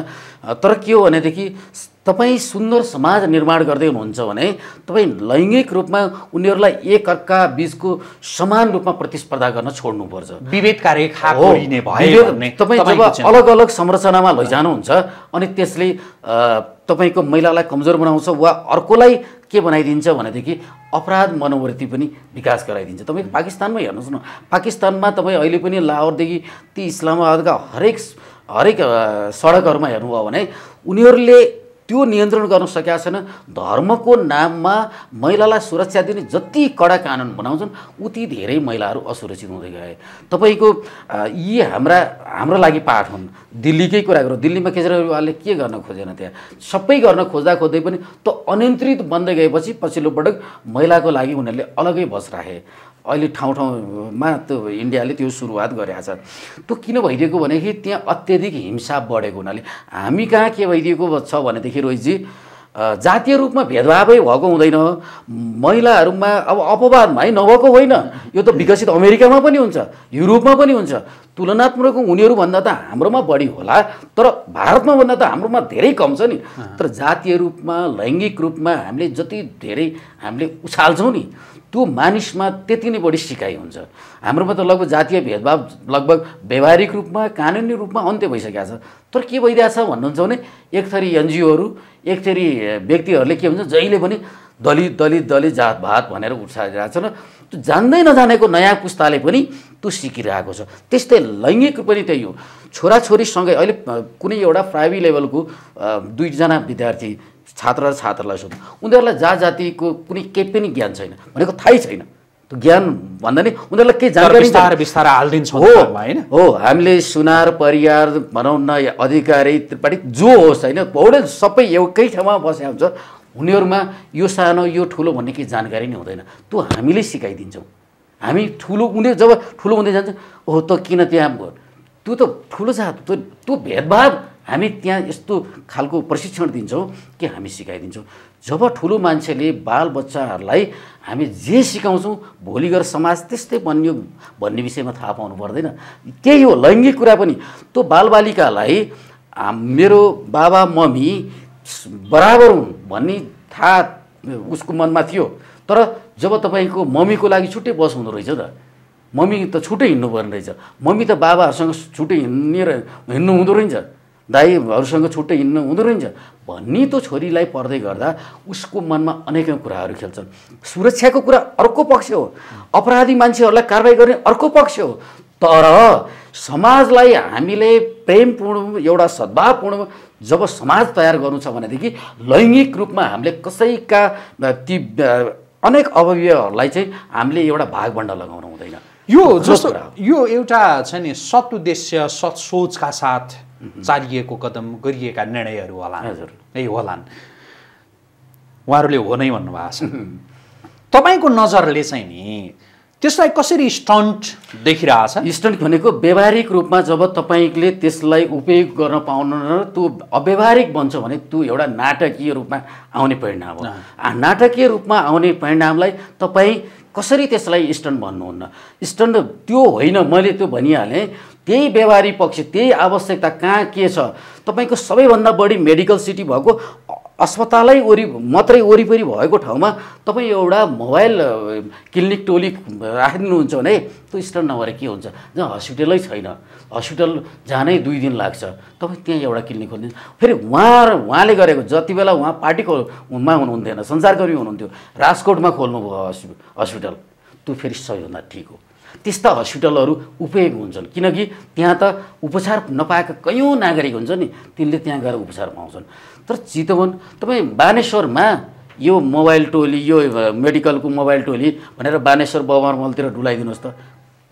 तर के हो भनेदेखि तपाईँ सुन्दर समाज निर्माण गर्दै हुनुहुन्छ भने तपाईँ लैङ्गिक रूपमा उनीहरूलाई एकअर्का बिचको समान रूपमा प्रतिस्पर्धा गर्न छोड्नुपर्छ विभेदका रेखा तपाईँ जब अलग अलग संरचनामा लैजानुहुन्छ अनि त्यसले तपाईँको महिलालाई कमजोर बनाउँछ वा अर्कोलाई के बनाइदिन्छ भनेदेखि अपराध मनोवृत्ति पनि विकास गराइदिन्छ तपाईँ पाकिस्तानमै हेर्नुहोस् न पाकिस्तानमा तपाईँ अहिले पनि लाहोरदेखि ती इस्लामाबादका हरेक हरेक सडकहरूमा हेर्नुभयो भने उनीहरूले त्यो नियन्त्रण गर्न सकेका छैन धर्मको नाममा महिलालाई सुरक्षा दिने जति कडा कानुन बनाउँछन् उति धेरै महिलाहरू असुरक्षित हुँदै गए तपाईँको यी हाम्रा हाम्रो लागि पाठ हुन् दिल्लीकै कुरा गरौँ दिल्लीमा केजरीवालले के गर्न खोजेन त्यहाँ सबै गर्न खोज्दा खोज्दै पनि त्यो अनियन्त्रित बन्दै गएपछि पछिल्लो पटक महिलाको लागि उनीहरूले अलगै बस राखे अहिले ठाउँ ठाउँमा त्यो इन्डियाले त्यो सुरुवात गरेका छ त्यो किन भइदिएको भनेदेखि त्यहाँ अत्यधिक हिंसा बढेको हुनाले हामी कहाँ के भइदिएको छ भनेदेखि रोहितजी जातीय रूपमा भेदभावै भएको हुँदैन महिलाहरूमा अब अपवादमा है नभएको होइन यो त विकसित अमेरिकामा पनि हुन्छ युरोपमा पनि हुन्छ तुलनात्मक उनीहरूभन्दा त हाम्रोमा बढी होला तर भारतमा भन्दा त हाम्रोमा धेरै कम छ नि तर जातीय रूपमा लैङ्गिक रूपमा हामीले जति धेरै हामीले उछाल्छौँ नि त्यो मानिसमा त्यति नै बढी सिकाइ हुन्छ हाम्रोमा त लगभग जातीय भेदभाव लगभग व्यवहारिक रूपमा कानुनी रूपमा अन्त्य भइसकेको छ तर के भइरहेछ भन्नुहुन्छ भने एक थरी एनजिओहरू एक थरी व्यक्तिहरूले के हुन्छ जहिले पनि दलित दलित दलित जातभात भनेर उठाइरहेको र त्यो जान्दै नजानेको नयाँ पुस्ताले पनि त्यो सिकिरहेको छ त्यस्तै लैङ्गिक पनि त्यही हो छोराछोरीसँगै अहिले कुनै एउटा प्राइभेट लेभलको दुईजना विद्यार्थी छात्र र छात्रालाई सोध्नु उनीहरूलाई जात जातिको कुनै केही पनि ज्ञान छैन भनेको थाहै छैन त्यो ज्ञान भन्दा नि उनीहरूलाई केही जानकारी बिस्तारै हालिदिन्छ हो होइन हो हामीले सुनार परियार भनौँ न अधिकारी त्रिपाठी जो होस् होइन पौडे सबै एउटै ठाउँमा बसे हुन्छ उनीहरूमा यो सानो यो ठुलो भन्ने केही जानकारी नै हुँदैन त्यो हामीले सिकाइदिन्छौँ हामी ठुलो उनी जब ठुलो हुँदै जान्छ ओहो त किन त्यहाँ त्यो त ठुलो छ त्यो त्यो भेदभाव हामी त्यहाँ यस्तो खालको प्रशिक्षण दिन्छौँ कि हामी सिकाइदिन्छौँ जब ठुलो मान्छेले बालबच्चाहरूलाई हामी जे सिकाउँछौँ भोलि गएर समाज त्यस्तै बनियो भन्ने विषयमा थाहा पाउनु पर्दैन त्यही हो लैङ्गिक कुरा पनि त्यो बालबालिकालाई मेरो बाबा मम्मी बराबर हुन् भन्ने थाहा उसको मनमा थियो तर जब तपाईँको मम्मीको लागि छुट्टै बस हुँदो रहेछ त मम्मी त छुट्टै हिँड्नु पर्ने रहेछ मम्मी त बाबाहरूसँग छुट्टै हिँड्ने हिँड्नु हुँदो रहेछ दाईहरूसँग छुट्टै हिँड्नु हुँदो रहेछ भन्ने त छोरीलाई पढ्दै गर्दा उसको मनमा अनेकौँ कुराहरू खेल्छन् सुरक्षाको कुरा अर्को पक्ष हो अपराधी मान्छेहरूलाई कारवाही गर्ने अर्को पक्ष हो तर समाजलाई हामीले प्रेमपूर्ण एउटा सद्भावपूर्ण जब समाज तयार गर्नु छ भनेदेखि लैङ्गिक रूपमा हामीले कसैका ती अनेक अवयवहरूलाई चाहिँ हामीले एउटा भागभण्ड लगाउनु हुँदैन यो जस्तो यो एउटा छ नि सत् उद्देश्य सत् सोचका साथ चालिएको कदम गरिएका निर्णयहरू होला यही होलान् उहाँहरूले हो नै भन्नुभएको छ तपाईँको नजरले चाहिँ नि त्यसलाई कसरी स्टन्ट देखिरहेछ स्टन्ट भनेको व्यवहारिक रूपमा जब तपाईँले त्यसलाई उपयोग गर्न पाउनु र त्यो अव्यवहारिक बन्छ भने त्यो एउटा नाटकीय रूपमा आउने परिणाम हो नाटकीय रूपमा आउने परिणामलाई तपाईँ कसरी त्यसलाई स्टन्ट भन्नुहुन्न स्टन्ट त्यो होइन मैले त्यो भनिहालेँ त्यही व्यवहारिक पक्ष त्यही आवश्यकता कहाँ के छ तपाईँको सबैभन्दा बढी मेडिकल सिटी भएको अस्पतालै वरि मात्रै वरिपरि भएको ठाउँमा तपाईँ एउटा मोबाइल क्लिनिक टोली राखिदिनुहुन्छ भने त्यो स्ट्यान्ड नभएर के हुन्छ जहाँ हस्पिटलै छैन हस्पिटल जानै दुई दिन लाग्छ तपाईँ त्यहाँ एउटा क्लिनिक खोलिदिनु फेरि उहाँ उहाँले गरेको जति बेला उहाँ पार्टीकोमा हुनुहुन्थेन संसारकर्मी हुनुहुन्थ्यो राजकोटमा खोल्नुभयो हस्पिटल त्यो फेरि सबैभन्दा ठिक हो त्यस्ता हस्पिटलहरू उपयोग हुन्छन् किनकि त्यहाँ त उपचार नपाएका कैयौँ नागरिक हुन्छ नि तिनले त्यहाँ गएर उपचार पाउँछन् तर चितवन तपाईँ बानेश्वरमा यो मोबाइल टोली यो मेडिकलको मोबाइल टोली भनेर बानेश्वर बबर मलतिर डुलाइदिनुहोस् त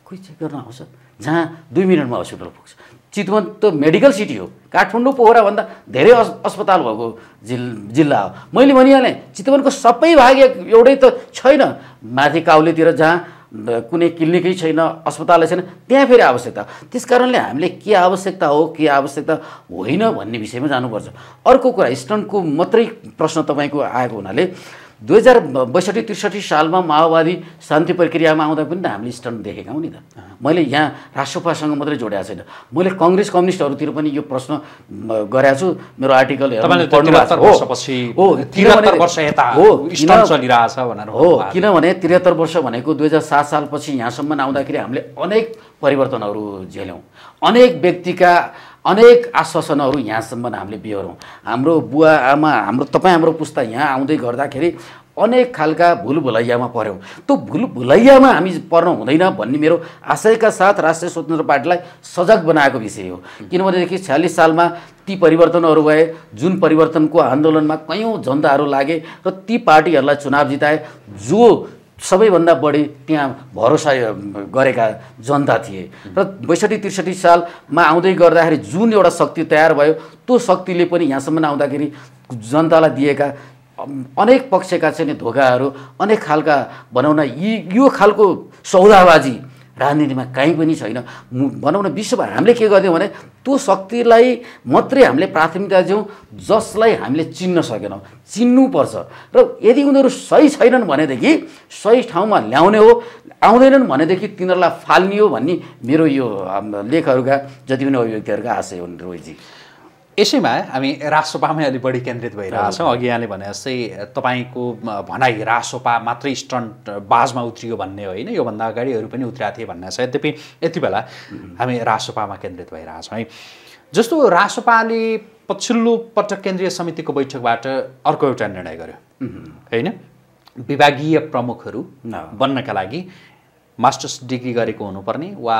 कोही चेक गर्न आउँछ जहाँ दुई मिनटमा हस्पिटल पुग्छ चितवन त मेडिकल सिटी हो काठमाडौँ पोखराभन्दा धेरै अस् अस्पताल भएको जिल् जिल्ला हो मैले भनिहालेँ चितवनको सबै भाग एउटै त छैन माथि काउलेतिर जहाँ कुनै क्लिनिकै छैन अस्पतालै छैन त्यहाँ फेरि आवश्यकता त्यस कारणले हामीले के आवश्यकता हो के आवश्यकता होइन भन्ने विषयमा जानुपर्छ अर्को कुरा स्टन्टको मात्रै प्रश्न तपाईँको आएको हुनाले दुई हजार बैसठी त्रिसठी सालमा माओवादी शान्ति प्रक्रियामा आउँदा पनि त हामीले स्टन्ट देखेका हौँ नि त मैले यहाँ राष्ट्रपासँग मात्रै जोडेको छैन मैले कङ्ग्रेस कम्युनिस्टहरूतिर पनि यो प्रश्न गरेको छु मेरो आर्टिकल हो किनभने त्रिहत्तर वर्ष भनेको दुई हजार सात सालपछि यहाँसम्म आउँदाखेरि हामीले अनेक परिवर्तनहरू झेल्यौँ अनेक व्यक्तिका अनेक आश्वासनहरू यहाँसम्म हामीले बिहोऱ्यौँ हाम्रो बुवा आमा हाम्रो तपाईँ हाम्रो पुस्ता यहाँ आउँदै गर्दाखेरि अनेक खालका भुल भुलैयामा पऱ्यौँ त्यो भुल भुलैयामा हामी पर्न हुँदैन भन्ने मेरो आशयका साथ राष्ट्रिय स्वतन्त्र पार्टीलाई सजग बनाएको विषय हो किनभनेदेखि छ्यालिस सालमा ती परिवर्तनहरू भए जुन परिवर्तनको आन्दोलनमा कैयौँ जनताहरू लागे र ती पार्टीहरूलाई चुनाव जिताए जो सबैभन्दा बढी त्यहाँ भरोसा गरेका जनता थिए र बैसठी त्रिसठी सालमा आउँदै गर्दाखेरि जुन एउटा शक्ति तयार भयो त्यो शक्तिले पनि यहाँसम्म आउँदाखेरि जनतालाई दिएका अनेक पक्षका चाहिँ धोकाहरू अनेक खालका भनौँ न यी यो खालको सौदाबाजी राजनीतिमा काहीँ पनि छैन भनौँ न विश्वभर हामीले के गर्थ्यौँ भने त्यो शक्तिलाई मात्रै हामीले प्राथमिकता दियौँ जसलाई हामीले चिन्न सकेनौँ चिन्नुपर्छ र यदि उनीहरू सही छैनन् भनेदेखि सही ठाउँमा ल्याउने हो आउँदैनन् भनेदेखि तिनीहरूलाई फाल्ने हो भन्ने मेरो यो लेखहरूका जति पनि अभिव्यक्तिहरूका आशय हुन् रोहितजी यसैमा हामी रासोपामै अलिक बढी केन्द्रित छौँ अघि यहाँले भने जस्तै तपाईँको भनाइ रासोपा मात्रै स्टन्ट बाजमा उत्रियो भन्ने होइन योभन्दा अगाडि अरू पनि उत्रिएको थिए भन्ने छ यद्यपि यति बेला हामी रासोपामा केन्द्रित भइरहेछौँ है जस्तो रासोपाले पछिल्लो पटक केन्द्रीय समितिको बैठकबाट अर्को एउटा निर्णय गर्यो होइन विभागीय प्रमुखहरू बन्नका लागि मास्टर्स डिग्री गरेको हुनुपर्ने वा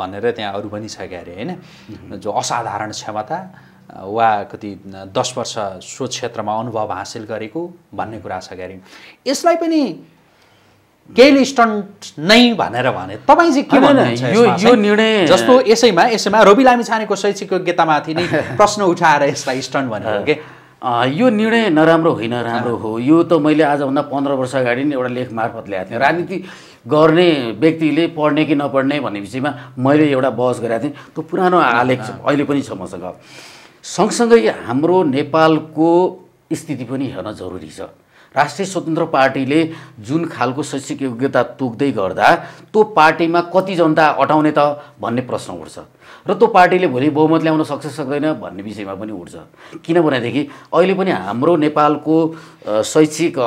भनेर त्यहाँ अरू पनि छ अरे होइन जो असाधारण क्षमता वा कति दस वर्ष सो क्षेत्रमा अनुभव हासिल गरेको भन्ने कुरा छ गऱ्यौँ यसलाई पनि केही स्टन्ट नै भनेर भने तपाईँ चाहिँ के भन्नुहुन्छ यो यो निर्णय जस्तो यसैमा यसैमा रवि लामी छानेको शैक्षिक योग्यतामाथि नै <laughs> प्रश्न उठाएर यसलाई स्टन्ट भनेर के यो निर्णय नराम्रो होइन राम्रो हो यो त मैले आजभन्दा पन्ध्र वर्ष अगाडि नै एउटा लेख मार्फत ल्याएको थिएँ राजनीति गर्ने व्यक्तिले पढ्ने कि नपढ्ने भन्ने विषयमा मैले एउटा बहस गरेको थिएँ त्यो पुरानो आलेख अहिले पनि छ मसँग सँगसँगै हाम्रो नेपालको स्थिति पनि हेर्न जरुरी छ राष्ट्रिय स्वतन्त्र पार्टीले जुन खालको शैक्षिक योग्यता तोक्दै गर्दा त्यो पार्टीमा कति जनता अटाउने त भन्ने प्रश्न उठ्छ र त्यो पार्टीले भोलि बहुमत ल्याउन सक्छ सक्दैन भन्ने विषयमा पनि उठ्छ किनभनेदेखि अहिले पनि हाम्रो नेपालको शैक्षिक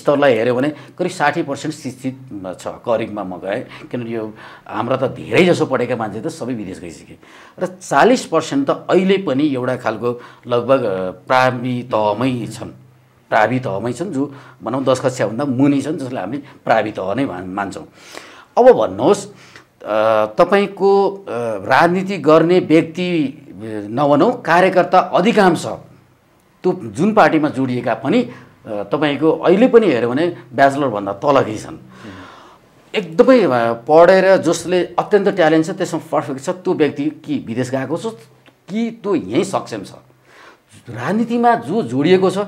स्तरलाई हेऱ्यो भने करिब साठी पर्सेन्ट शिक्षित छ करिबमा म गएँ किनभने यो हाम्रा त धेरै जसो पढेका मान्छे त सबै विदेश गइसके र चालिस पर्सेन्ट त अहिले पनि एउटा खालको लगभग प्रारम्भिक तहमै छन् प्रावि तहमै छन् जो भनौँ दस कक्षाभन्दा मुनि छन् जसलाई हामी प्रावि तह नै मान्छौँ अब भन्नुहोस् तपाईँको राजनीति गर्ने व्यक्ति नभनौँ कार्यकर्ता अधिकांश त्यो जुन पार्टीमा जोडिएका पनि तपाईँको अहिले पनि हेऱ्यो भने ब्याचलरभन्दा तलकै छन् एकदमै पढेर जसले अत्यन्त ट्यालेन्ट छ त्यसमा पर्फेक्ट छ त्यो व्यक्ति कि विदेश गएको छ कि त्यो यहीँ सक्षम छ राजनीतिमा जो जोडिएको छ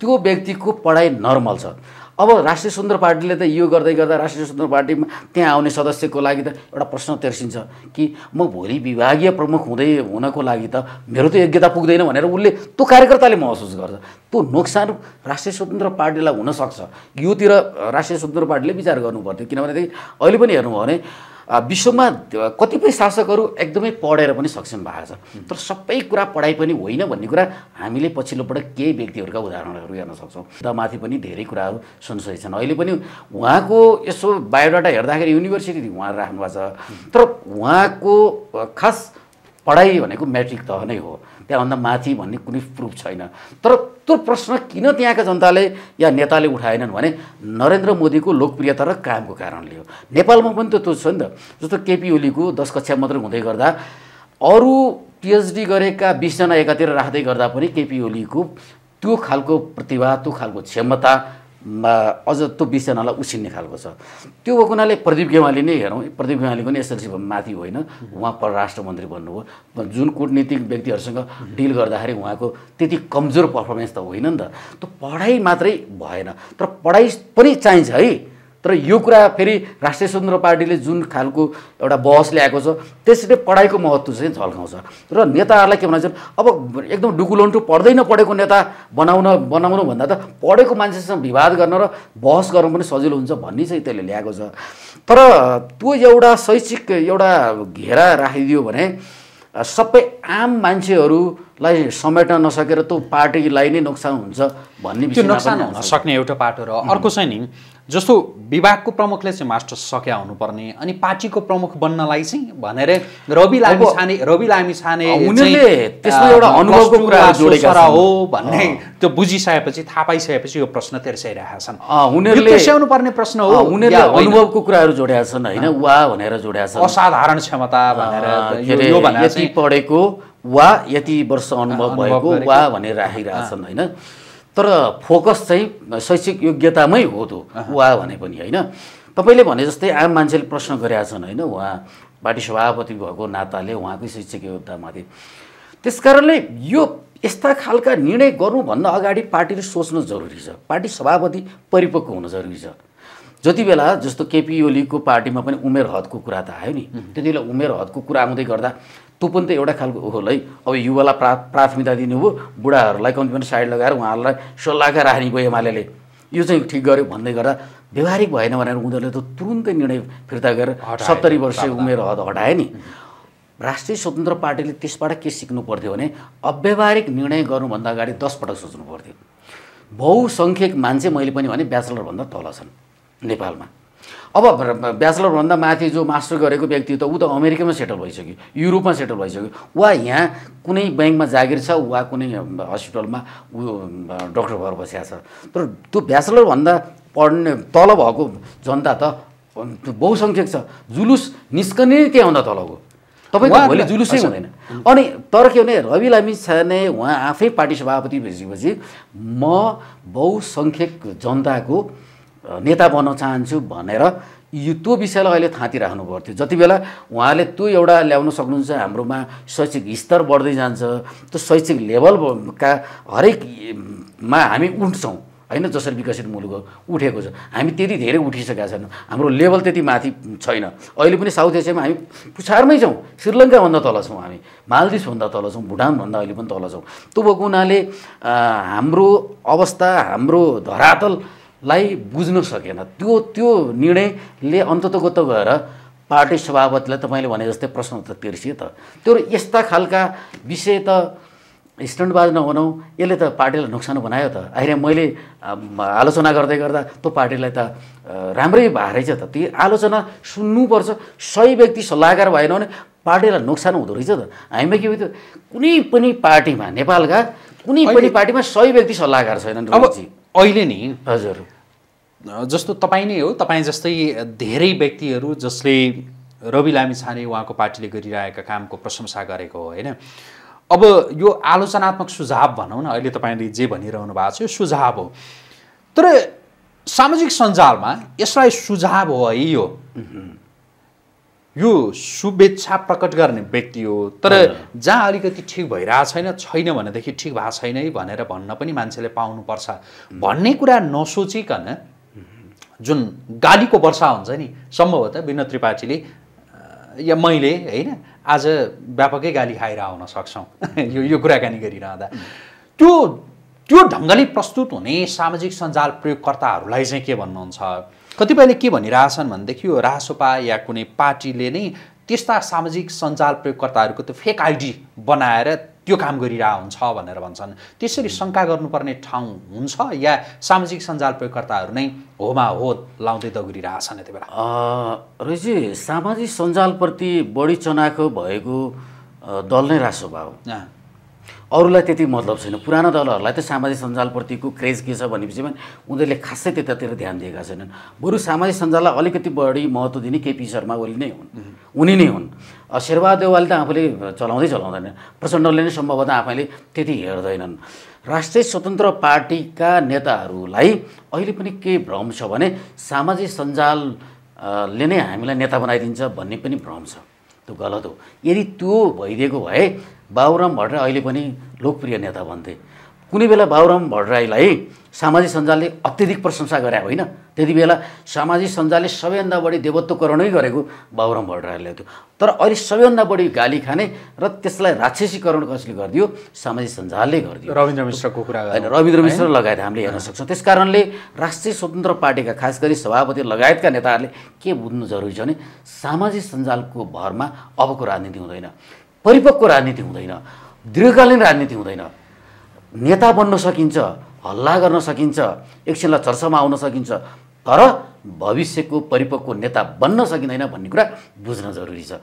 त्यो व्यक्तिको पढाइ नर्मल छ अब राष्ट्रिय स्वतन्त्र पार्टीले त यो गर्दै गर्दा राष्ट्रिय स्वतन्त्र पार्टीमा त्यहाँ आउने सदस्यको लागि त एउटा प्रश्न तेर्सिन्छ कि म भोलि विभागीय प्रमुख हुँदै हुनको लागि त मेरो त योग्यता पुग्दैन भनेर उसले त्यो कार्यकर्ताले महसुस गर्छ त्यो नोक्सान राष्ट्रिय स्वतन्त्र पार्टीलाई हुनसक्छ योतिर राष्ट्रिय स्वतन्त्र पार्टीले विचार गर्नुपर्थ्यो किनभनेदेखि अहिले पनि हेर्नुभयो भने विश्वमा कतिपय शासकहरू एकदमै पढेर पनि सक्षम भएको छ तर सबै कुरा पढाइ पनि होइन भन्ने कुरा हामीले पछिल्लोपटक केही व्यक्तिहरूका उदाहरणहरू हेर्न सक्छौँ त माथि पनि धेरै कुराहरू सुनसोइ छन् अहिले पनि उहाँको यसो बायोडाटा हेर्दाखेरि युनिभर्सिटी उहाँ राख्नु भएको छ तर उहाँको खास पढाइ भनेको म्याट्रिक तह नै हो त्यहाँभन्दा माथि भन्ने कुनै प्रुफ छैन तर त्यो प्रश्न किन त्यहाँका जनताले या नेताले उठाएनन् भने नरेन्द्र मोदीको लोकप्रियता र कामको कारणले हो नेपालमा पनि त त्यो छ नि त जस्तो केपी ओलीको दस कक्षा मात्र हुँदै गर्दा अरू पिएचडी गरेका बिसजना एकातिर राख्दै गर्दा पनि केपी ओलीको त्यो खालको प्रतिभा त्यो खालको क्षमता अझ त्यो बिसजनालाई उछिन्ने खालको छ त्यो भएको हुनाले प्रदीप गेवाली नै हेरौँ प्रदीप गेवालीको पनि एसएलसी माथि होइन उहाँ परराष्ट्र मन्त्री भन्नुभयो जुन कुटनीतिक व्यक्तिहरूसँग डिल गर्दाखेरि उहाँको त्यति कमजोर पर्फर्मेन्स त होइन नि त त्यो पढाइ मात्रै भएन तर पढाइ पनि चाहिन्छ है तर यो कुरा फेरि राष्ट्रिय स्वतन्त्र पार्टीले जुन खालको एउटा बहस ल्याएको छ त्यसले पढाइको महत्त्व चाहिँ झल्काउँछ र नेताहरूलाई के भन्छ अब एकदम डुकुलन्टु पढ्दैन पढेको नेता बनाउन बनाउनु भन्दा त पढेको मान्छेसँग विवाद गर्न र बहस गर्नु पनि सजिलो हुन्छ भन्ने चाहिँ त्यसले ल्याएको छ तर त्यो एउटा शैक्षिक एउटा घेरा राखिदियो भने सबै आम मान्छेहरूलाई समेट्न नसकेर त्यो पार्टीलाई नै नोक्सान हुन्छ भन्ने नोक्सान हुन सक्ने एउटा पाटो र अर्को चाहिँ नि जस्तो विभागको प्रमुखले चाहिँ मास्टर सक्या हुनुपर्ने अनि पार्टीको प्रमुख बन्नलाई चाहिँ भनेर रवि लामी छाने रवि लामी छाने उनीहरूले त्यसमा एउटा अनुभवको कुरा जोडेका हो भन्ने त्यो बुझिसकेपछि थाहा पाइसकेपछि यो प्रश्न तेर्साइरहेका छन् उनीहरूले तेर्स्याउनु पर्ने प्रश्न हो उनीहरूले अनुभवको कुराहरू जोडेका छन् होइन वा भनेर जोडेका छन् असाधारण क्षमता भनेर यो भनेर पढेको वा यति वर्ष अनुभव भएको वा भनेर राखिरहेछन् होइन तर फोकस चाहिँ शैक्षिक योग्यतामै हो त्यो उहाँ भने पनि होइन तपाईँले भने जस्तै आम मान्छेले प्रश्न गरेका छन् होइन उहाँ पार्टी सभापति भएको नाताले उहाँकै शैक्षिक योग्यतामाथि त्यस कारणले यो यस्ता खालका निर्णय गर्नुभन्दा अगाडि पार्टीले सोच्नु जरुरी छ पार्टी सभापति परिपक्व हुन जरुरी छ जति बेला जस्तो केपी ओलीको पार्टीमा पनि उमेर हदको कुरा त आयो नि त्यति बेला उमेर हदको कुरा आउँदै गर्दा त्यो पनि त एउटा खालको होला है अब युवालाई प्रा प्राथमिकता दिनुभयो बुढाहरूलाई कम्ती पनि साइड लगाएर उहाँहरूलाई सल्लाहका राख्ने गयो एमाले यो चाहिँ ठिक गर्यो भन्दै गर्दा व्यवहारिक भएन भनेर उनीहरूले त तुरुन्तै निर्णय फिर्ता गरेर सत्तरी वर्ष उमेर हद हटाए नि राष्ट्रिय स्वतन्त्र पार्टीले त्यसबाट के सिक्नु पर्थ्यो भने अव्यवहारिक निर्णय गर्नुभन्दा अगाडि दसपटक सोच्नु पर्थ्यो बहुसङ्ख्यक मान्छे मैले पनि भने ब्याचलरभन्दा तल छन् नेपालमा अब ब्याचलरभन्दा माथि जो मास्टर गरेको व्यक्ति त ऊ त अमेरिकामा सेटल भइसक्यो युरोपमा सेटल भइसक्यो वा यहाँ कुनै ब्याङ्कमा जागिर छ वा कुनै हस्पिटलमा ऊ डक्टर भएर बसिया छ तर त्यो ब्याचलरभन्दा पढ्ने तल भएको जनता त बहुसङ्ख्यक छ जुलुस निस्कने नै त्यहाँ आउँदा तलको तपाईँको भोलि जुलुसै हुँदैन अनि तर के भने रवि लामी छाने उहाँ आफै पार्टी सभापति भइसकेपछि म बहुसङ्ख्यक जनताको नेता बन्न चाहन्छु भनेर यो त्यो विषयलाई अहिले थाँतिराख्नु पर्थ्यो जति बेला उहाँले त्यो एउटा ल्याउन सक्नुहुन्छ हाम्रोमा शैक्षिक स्तर बढ्दै जान्छ त्यो शैक्षिक लेभलका हरेकमा हामी उठ्छौँ होइन जसरी विकसित मुलुक उठेको छ हामी त्यति धेरै उठिसकेका छैनौँ हाम्रो लेभल त्यति माथि छैन अहिले पनि साउथ एसियामा हामी पुछारमै छौँ श्रीलङ्काभन्दा तल छौँ हामी मालदिप्सभन्दा तल छौँ भुटानभन्दा अहिले पनि तल छौँ त्यो भएको हुनाले हाम्रो अवस्था हाम्रो धरातल लाई बुझ्न सकेन त्यो त्यो निर्णयले अन्ततगत गएर पार्टी सभापतिलाई तपाईँले भने जस्तै प्रश्न त तिर्सियो त त्यो यस्ता खालका विषय त स्टन्टबाज नबनाऊ यसले त पार्टीलाई नोक्सान बनायो त अहिले मैले आलोचना गर्दै गर्दा त्यो पार्टीलाई त राम्रै छ त ती आलोचना सुन्नुपर्छ सही व्यक्ति सल्लाहकार भएन भने पार्टीलाई नोक्सान हुँदो रहेछ त हामीमा के भयो कुनै पनि पार्टीमा नेपालका कुनै पनि पार्टीमा सही व्यक्ति सल्लाहकार छैनन् अहिले नि हजुर जस्तो तपाईँ नै हो तपाईँ जस्तै धेरै व्यक्तिहरू जसले रवि लामिछाने छाने उहाँको पार्टीले गरिरहेका कामको प्रशंसा गरेको हो होइन अब यो आलोचनात्मक सुझाव भनौँ न अहिले तपाईँले जे भनिरहनु भएको छ यो सुझाव हो तर सामाजिक सञ्जालमा यसलाई सुझाव हो है यो यो शुभेच्छा प्रकट गर्ने व्यक्ति हो तर जहाँ अलिकति ठिक भइरहेको छैन छैन भनेदेखि ठिक भएको छैन है भनेर भन्न पनि मान्छेले पाउनुपर्छ भन्ने कुरा नसोचिकन जुन गालीको वर्षा हुन्छ नि सम्भवतः विनोद त्रिपाठीले या मैले होइन आज व्यापकै गाली खाएर आउन सक्छौँ <laughs> यो यो कुराकानी गरिरहँदा त्यो त्यो ढङ्गले प्रस्तुत हुने सामाजिक सञ्जाल प्रयोगकर्ताहरूलाई चाहिँ के भन्नुहुन्छ कतिपयले के भनिरहेछन् भनेदेखि यो रासोपा या कुनै पार्टीले नै त्यस्ता सामाजिक सञ्जाल प्रयोगकर्ताहरूको त्यो फेक आइडी बनाएर त्यो काम गरिरह हुन्छ भनेर भन्छन् त्यसरी शङ्का गर्नुपर्ने ठाउँ हुन्छ या सामाजिक सञ्जाल प्रयोगकर्ताहरू नै होमा हो लाउँदै दगुरिरहेछन् यति बेला रोजी सामाजिक सञ्जालप्रति बढी चनाखो भएको दल नै रासोपा हो अरूलाई त्यति मतलब छैन पुरानो दलहरूलाई त सामाजिक सञ्जालप्रतिको क्रेज के छ भनेपछि पनि उनीहरूले खासै त्यतातिर ध्यान दिएका छैनन् बरु सामाजिक सञ्जाललाई अलिकति बढी महत्त्व दिने केपी शर्मा ओली नै हुन् उनी नै हुन् शेरबा देवालले त आफूले चलाउँदै चलाउँदैन प्रचण्डले नै सम्भवतः आफैले त्यति हेर्दैनन् राष्ट्रिय स्वतन्त्र पार्टीका नेताहरूलाई अहिले पनि के भ्रम छ भने सामाजिक सञ्जालले नै हामीलाई नेता बनाइदिन्छ भन्ने पनि भ्रम छ त्यो गलत हो यदि त्यो भइदिएको भए बाबुराम भट्टराई अहिले पनि लोकप्रिय नेता भन्थे कुनै बेला बाबुराम भट्टराईलाई सामाजिक सञ्जालले अत्यधिक प्रशंसा गरे होइन त्यति बेला सामाजिक सञ्जालले सबैभन्दा बढी देवत्वकरणै गरेको बाबुराम भट्टराईले थियो तर अहिले सबैभन्दा बढी गाली खाने र त्यसलाई राक्षसीकरण कसले गरिदियो सामाजिक सञ्जालले गरिदियो रविन्द्र मिश्रको कुरा होइन रविन्द्र मिश्र लगायत हामीले हेर्न सक्छौँ त्यस कारणले राष्ट्रिय स्वतन्त्र पार्टीका खास गरी सभापति लगायतका नेताहरूले के बुझ्नु जरुरी छ भने सामाजिक सञ्जालको भरमा अबको राजनीति हुँदैन परिपक्व राजनीति हुँदैन दीर्घकालीन राजनीति हुँदैन नेता बन्न सकिन्छ हल्ला गर्न सकिन्छ एकछिनलाई चर्चामा आउन सकिन्छ तर भविष्यको परिपक्व नेता बन्न सकिँदैन भन्ने कुरा बुझ्न जरुरी छ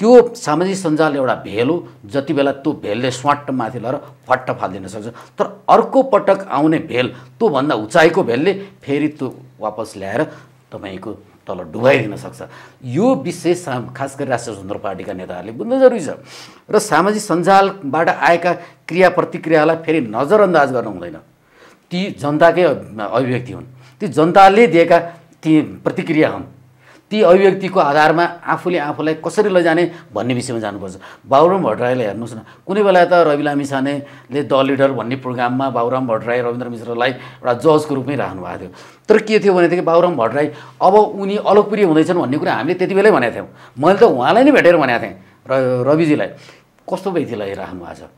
त्यो सामाजिक सञ्जाल एउटा भेल हो जति बेला त्यो भेलले स्वाट माथि लगाएर फट्ट फालिदिन सक्छ तर अर्को पटक आउने भेल त्योभन्दा उचाइको भेलले फेरि त्यो वापस ल्याएर तपाईँको तल डुबाइदिन सक्छ यो विशेष खास गरी राष्ट्रिय स्वतन्त्र पार्टीका नेताहरूले बुझ्न जरुरी छ र सामाजिक सञ्जालबाट आएका क्रिया प्रतिक्रियालाई फेरि नजरअन्दाज गर्नु हुँदैन ती जनताकै अभिव्यक्ति हुन् ती जनताले दिएका ती प्रतिक्रिया हुन् ती अभिव्यक्तिको आधारमा आफूले आफूलाई कसरी लैजाने भन्ने विषयमा जानुपर्छ बाबुराम भट्टराईलाई हेर्नुहोस् न कुनै बेला त रवि लामिछानेले द लिडर भन्ने प्रोग्राममा बाबुराम भट्टराई रविन्द्र मिश्रलाई एउटा जजको रूपमै राख्नु भएको थियो तर के थियो भनेदेखि बाबुराम भट्टराई अब उनी अलोकप्रिय हुँदैछन् भन्ने कुरा हामीले त्यति बेलै भनेको थियौँ मैले त उहाँलाई नै भेटेर भनेको थिएँ र रविजीलाई कस्तो व्यक्तिलाई राख्नु भएको छ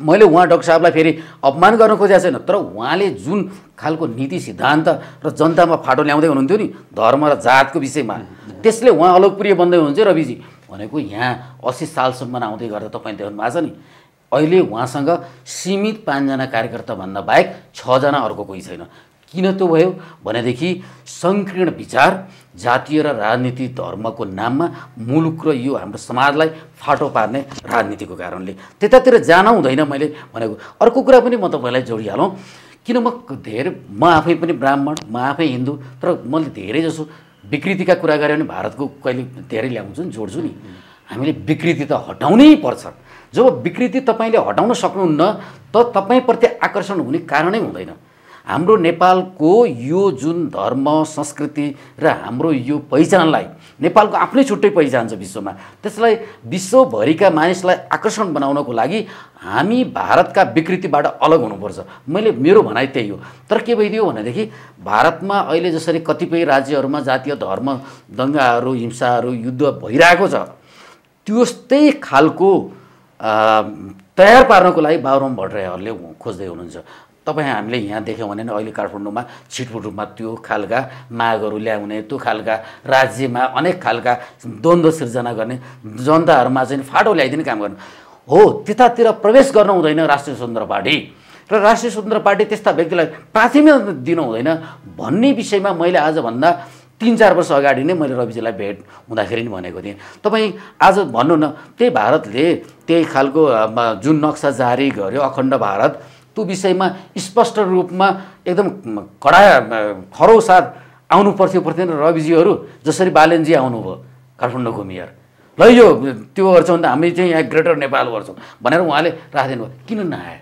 मैले उहाँ डक्टर साहबलाई फेरि अपमान गर्न खोजेको छैन तर उहाँले जुन खालको नीति सिद्धान्त र जनतामा फाटो ल्याउँदै हुनुहुन्थ्यो नि धर्म र जातको विषयमा त्यसले उहाँ अलोकप्रिय बन्दै हुनुहुन्थ्यो रविजी भनेको यहाँ असी सालसम्म आउँदै गर्दा तपाईँ देख्नु भएको छ नि अहिले उहाँसँग सीमित पाँचजना भन्दा बाहेक छजना अर्को कोही छैन किन त्यो भयो भनेदेखि सङ्कीर्ण विचार जातीय र राजनीति धर्मको नाममा मुलुक र यो हाम्रो समाजलाई फाटो पार्ने राजनीतिको कारणले त्यतातिर जान हुँदैन मैले भनेको अर्को कुरा पनि म तपाईँलाई जोडिहालौँ किन म धेर म आफै पनि ब्राह्मण म आफै हिन्दू तर मैले धेरै जसो विकृतिका कुरा गरेँ भने भारतको कहिले धेरै ल्याउँछु नि जोड्छु नि हामीले विकृति त हटाउनै पर्छ जब विकृति तपाईँले हटाउन सक्नुहुन्न त तपाईँप्रति आकर्षण हुने कारणै हुँदैन हाम्रो नेपालको यो जुन धर्म संस्कृति र हाम्रो यो पहिचानलाई नेपालको आफ्नै छुट्टै पहिचान छ विश्वमा त्यसलाई विश्वभरिका मानिसलाई आकर्षण बनाउनको लागि हामी भारतका विकृतिबाट अलग हुनुपर्छ मैले मेरो भनाइ त्यही हो तर के भइदियो भनेदेखि भारतमा अहिले जसरी कतिपय राज्यहरूमा जातीय धर्म दङ्गाहरू हिंसाहरू युद्ध भइरहेको छ त्यस्तै खालको तयार पार्नको लागि बाबुराम भट्टराईहरूले खोज्दै हुनुहुन्छ तपाईँ हामीले यहाँ देख्यौँ भने अहिले काठमाडौँमा छिटफुट रूपमा त्यो खालका मागहरू ल्याउने त्यो खालका राज्यमा अनेक खालका द्वन्द्व सिर्जना गर्ने जनताहरूमा चाहिँ फाटो ल्याइदिने काम गर्नु हो त्यतातिर प्रवेश गर्नु हुँदैन राष्ट्रिय स्वतन्त्र पार्टी र राष्ट्रिय स्वतन्त्र पार्टी त्यस्ता व्यक्तिलाई प्राथमिकता दिनु हुँदैन भन्ने विषयमा मैले आजभन्दा तिन चार वर्ष अगाडि नै मैले रविजीलाई भेट हुँदाखेरि नि भनेको थिएँ तपाईँ आज भन्नु न त्यही भारतले त्यही खालको जुन नक्सा जारी गर्यो अखण्ड भारत त्यो विषयमा स्पष्ट रूपमा एकदम कडा खरौ साथ आउनु पर्थ्यो पर्थेन रविजीहरू जसरी बालेनजी आउनुभयो काठमाडौँको मेयर ल यो त्यो गर्छौँ भने त हामी चाहिँ यहाँ ग्रेटर नेपाल गर्छौँ भनेर उहाँले राखिदिनु भयो किन नआए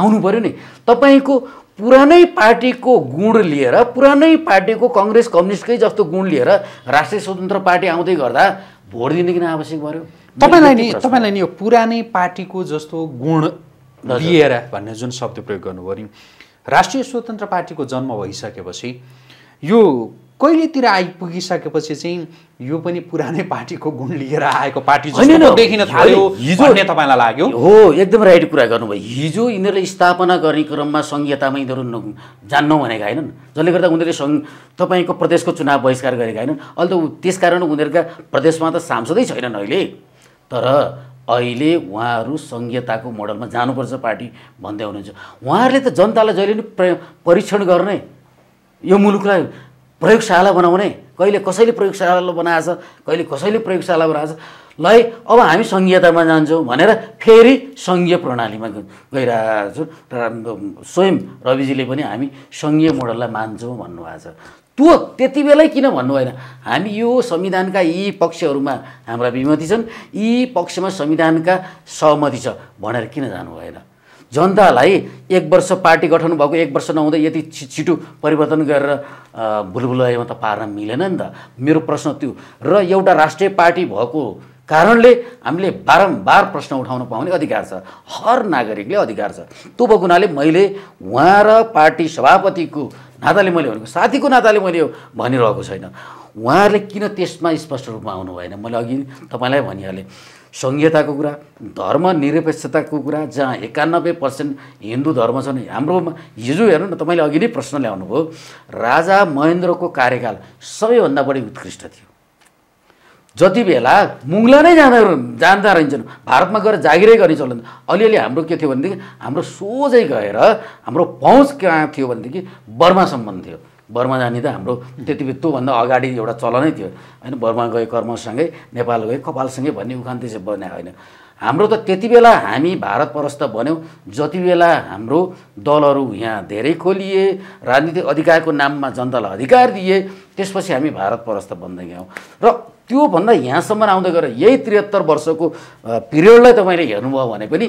आउनु पऱ्यो नि तपाईँको पुरानै पार्टीको गुण लिएर पुरानै पार्टीको कङ्ग्रेस कम्युनिस्टकै जस्तो गुण लिएर राष्ट्रिय स्वतन्त्र पार्टी आउँदै गर्दा भोट दिने किन आवश्यक पऱ्यो तपाईँलाई नि तपाईँलाई नि यो पुरानै पार्टीको जस्तो गुण लिएर भन्ने जुन शब्द प्रयोग गर्नुभयो नि राष्ट्रिय स्वतन्त्र पार्टीको जन्म भइसकेपछि यो कहिलेतिर आइपुगिसकेपछि चाहिँ यो पनि पुरानै पार्टीको गुण लिएर आएको पार्टी देखिन थाल्यो हिजो तपाईँलाई लाग्यो हो एकदम राइट कुरा गर्नुभयो हिजो यिनीहरूले स्थापना गर्ने क्रममा सङ्घीयतामा यिनीहरू जान्नौ भनेका होइनन् जसले गर्दा उनीहरूले सङ्घ तपाईँको प्रदेशको चुनाव बहिष्कार गरेका होइनन् अहिले त त्यसकारण उनीहरूका प्रदेशमा त सांसदै छैनन् अहिले तर अहिले उहाँहरू सङ्घीयताको मोडलमा जानुपर्छ पार्टी भन्दै हुनुहुन्छ उहाँहरूले त जनतालाई जहिले पनि परीक्षण गर्ने यो मुलुकलाई प्रयोगशाला बनाउने कहिले कसैले प्रयोगशाला बनाएछ कहिले कसैले प्रयोगशाला बनाएछ ल अब हामी सङ्घीयतामा जान्छौँ भनेर फेरि सङ्घीय प्रणालीमा गइरहेछौँ र स्वयं रविजीले पनि हामी सङ्घीय मोडललाई मान्छौँ भन्नुभएको छ त्यो त्यति बेलै किन भन्नु भएन हामी यो संविधानका यी पक्षहरूमा हाम्रा विमति छन् यी पक्षमा संविधानका सहमति छ भनेर किन जानु भएन जनतालाई एक वर्ष पार्टी गठन भएको एक वर्ष नहुँदै यति छिटो परिवर्तन गरेर भुलभुलैमा त पार्न मिलेन नि त मेरो प्रश्न त्यो र एउटा राष्ट्रिय पार्टी भएको कारणले हामीले बारम्बार प्रश्न उठाउन पाउने अधिकार छ हर नागरिकले अधिकार छ त्यो भएको हुनाले मैले उहाँ र पार्टी सभापतिको नाताले मैले भनेको साथीको नाताले मैले भनिरहेको छैन उहाँहरूले किन त्यसमा स्पष्ट रूपमा आउनु भएन मैले अघि तपाईँलाई भनिहालेँ सङ्घीयताको कुरा धर्मनिरपेक्षताको कुरा जहाँ एकानब्बे पर्सेन्ट हिन्दू धर्म छन् हाम्रोमा हिजो हेर्नु न तपाईँले अघि नै प्रश्न ल्याउनुभयो राजा महेन्द्रको कार्यकाल सबैभन्दा बढी उत्कृष्ट थियो जति बेला मुङ्ला नै जाँदा जान्दा रहन्छन् भारतमा गएर जागिरै गर्ने चलन अलिअलि हाम्रो के थियो भनेदेखि हाम्रो सोझै गएर हाम्रो पहुँच कहाँ थियो भनेदेखि बर्मासम्म थियो बर्मा जाने त हाम्रो त्यति बेला त्योभन्दा अगाडि एउटा चलनै थियो होइन बर्मा गए कर्मसँगै नेपाल गए कपालसँगै भन्ने उखान त्यसै बन्या होइन हाम्रो त त्यति बेला हामी भारत परस्त बन्यौँ जति बेला हाम्रो दलहरू यहाँ धेरै खोलिए राजनीतिक अधिकारको नाममा जनतालाई अधिकार दिए त्यसपछि हामी भारत परस्त बन्दै गयौँ र त्योभन्दा यहाँसम्म आउँदै गएर यही त्रिहत्तर वर्षको पिरियडलाई तपाईँले हेर्नुभयो भने पनि